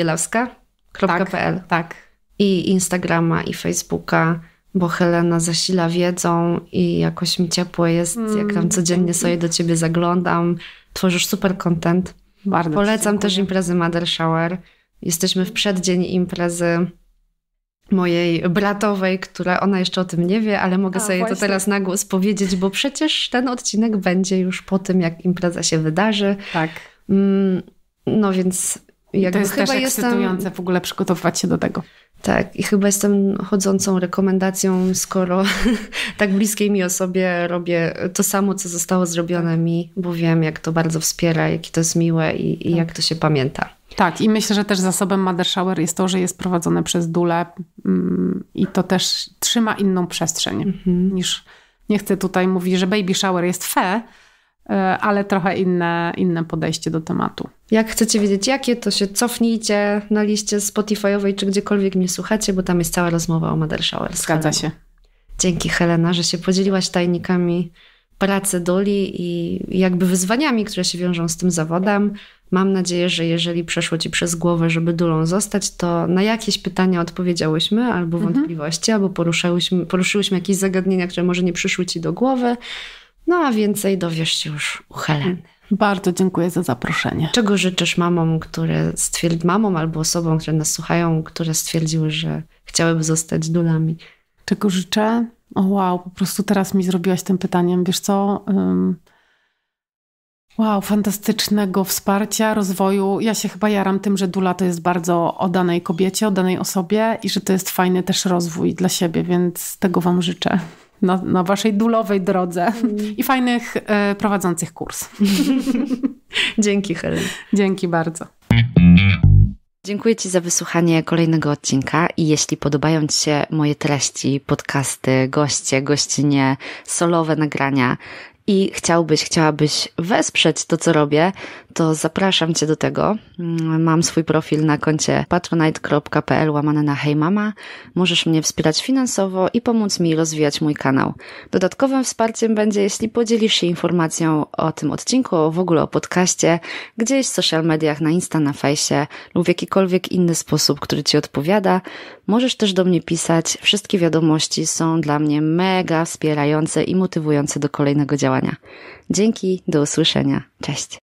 Tak, tak. I Instagrama, i Facebooka, bo Helena zasila wiedzą i jakoś mi ciepło jest, mm. jak tam mm, codziennie sobie do Ciebie zaglądam. Tworzysz super content. Bardzo Polecam też imprezy Mother Shower. Jesteśmy w przeddzień imprezy mojej bratowej, która ona jeszcze o tym nie wie, ale mogę A, sobie właśnie. to teraz na głos powiedzieć, bo przecież ten odcinek będzie już po tym, jak impreza się wydarzy. Tak. Mm, no więc jakby to jest chyba jest ekscytujące jestem... w ogóle przygotowywać się do tego. Tak, i chyba jestem chodzącą rekomendacją, skoro tak bliskiej mi osobie robię to samo, co zostało zrobione mi, bo wiem, jak to bardzo wspiera, jaki to jest miłe i, i tak. jak to się pamięta. Tak, i myślę, że też zasobem Mother Shower jest to, że jest prowadzone przez Dule mm, i to też trzyma inną przestrzeń mhm. niż, nie chcę tutaj mówić, że baby shower jest fe, e, ale trochę inne, inne podejście do tematu. Jak chcecie wiedzieć jakie, to się cofnijcie na liście Spotify'owej czy gdziekolwiek mnie słuchacie, bo tam jest cała rozmowa o Mother Shower. Zgadza się. Dzięki Helena, że się podzieliłaś tajnikami pracy Doli i jakby wyzwaniami, które się wiążą z tym zawodem. Mam nadzieję, że jeżeli przeszło ci przez głowę, żeby dulą zostać, to na jakieś pytania odpowiedziałyśmy, albo mhm. wątpliwości, mhm. albo poruszyłyśmy, poruszyłyśmy jakieś zagadnienia, które może nie przyszły ci do głowy. No a więcej dowiesz się już u Heleny. Bardzo dziękuję za zaproszenie. Czego życzysz mamom, które stwierd mamom albo osobom, które nas słuchają, które stwierdziły, że chciałyby zostać dulami? Czego życzę? O wow, po prostu teraz mi zrobiłaś tym pytaniem. Wiesz co? Um Wow, fantastycznego wsparcia, rozwoju. Ja się chyba jaram tym, że Dula to jest bardzo o danej kobiecie, o danej osobie i że to jest fajny też rozwój dla siebie, więc tego Wam życzę. Na, na waszej dulowej drodze mm. i fajnych y, prowadzących kurs. Dzięki, Helen. Dzięki bardzo. Dziękuję Ci za wysłuchanie kolejnego odcinka i jeśli podobają Ci się moje treści, podcasty, goście, gościnie, solowe nagrania, i chciałbyś, chciałabyś wesprzeć to, co robię, to zapraszam Cię do tego. Mm, mam swój profil na koncie patronite.pl łamane na hejmama. Możesz mnie wspierać finansowo i pomóc mi rozwijać mój kanał. Dodatkowym wsparciem będzie, jeśli podzielisz się informacją o tym odcinku, w ogóle o podcaście, gdzieś w social mediach, na Insta, na Fejsie lub w jakikolwiek inny sposób, który Ci odpowiada. Możesz też do mnie pisać. Wszystkie wiadomości są dla mnie mega wspierające i motywujące do kolejnego działania. Dzięki, do usłyszenia. Cześć.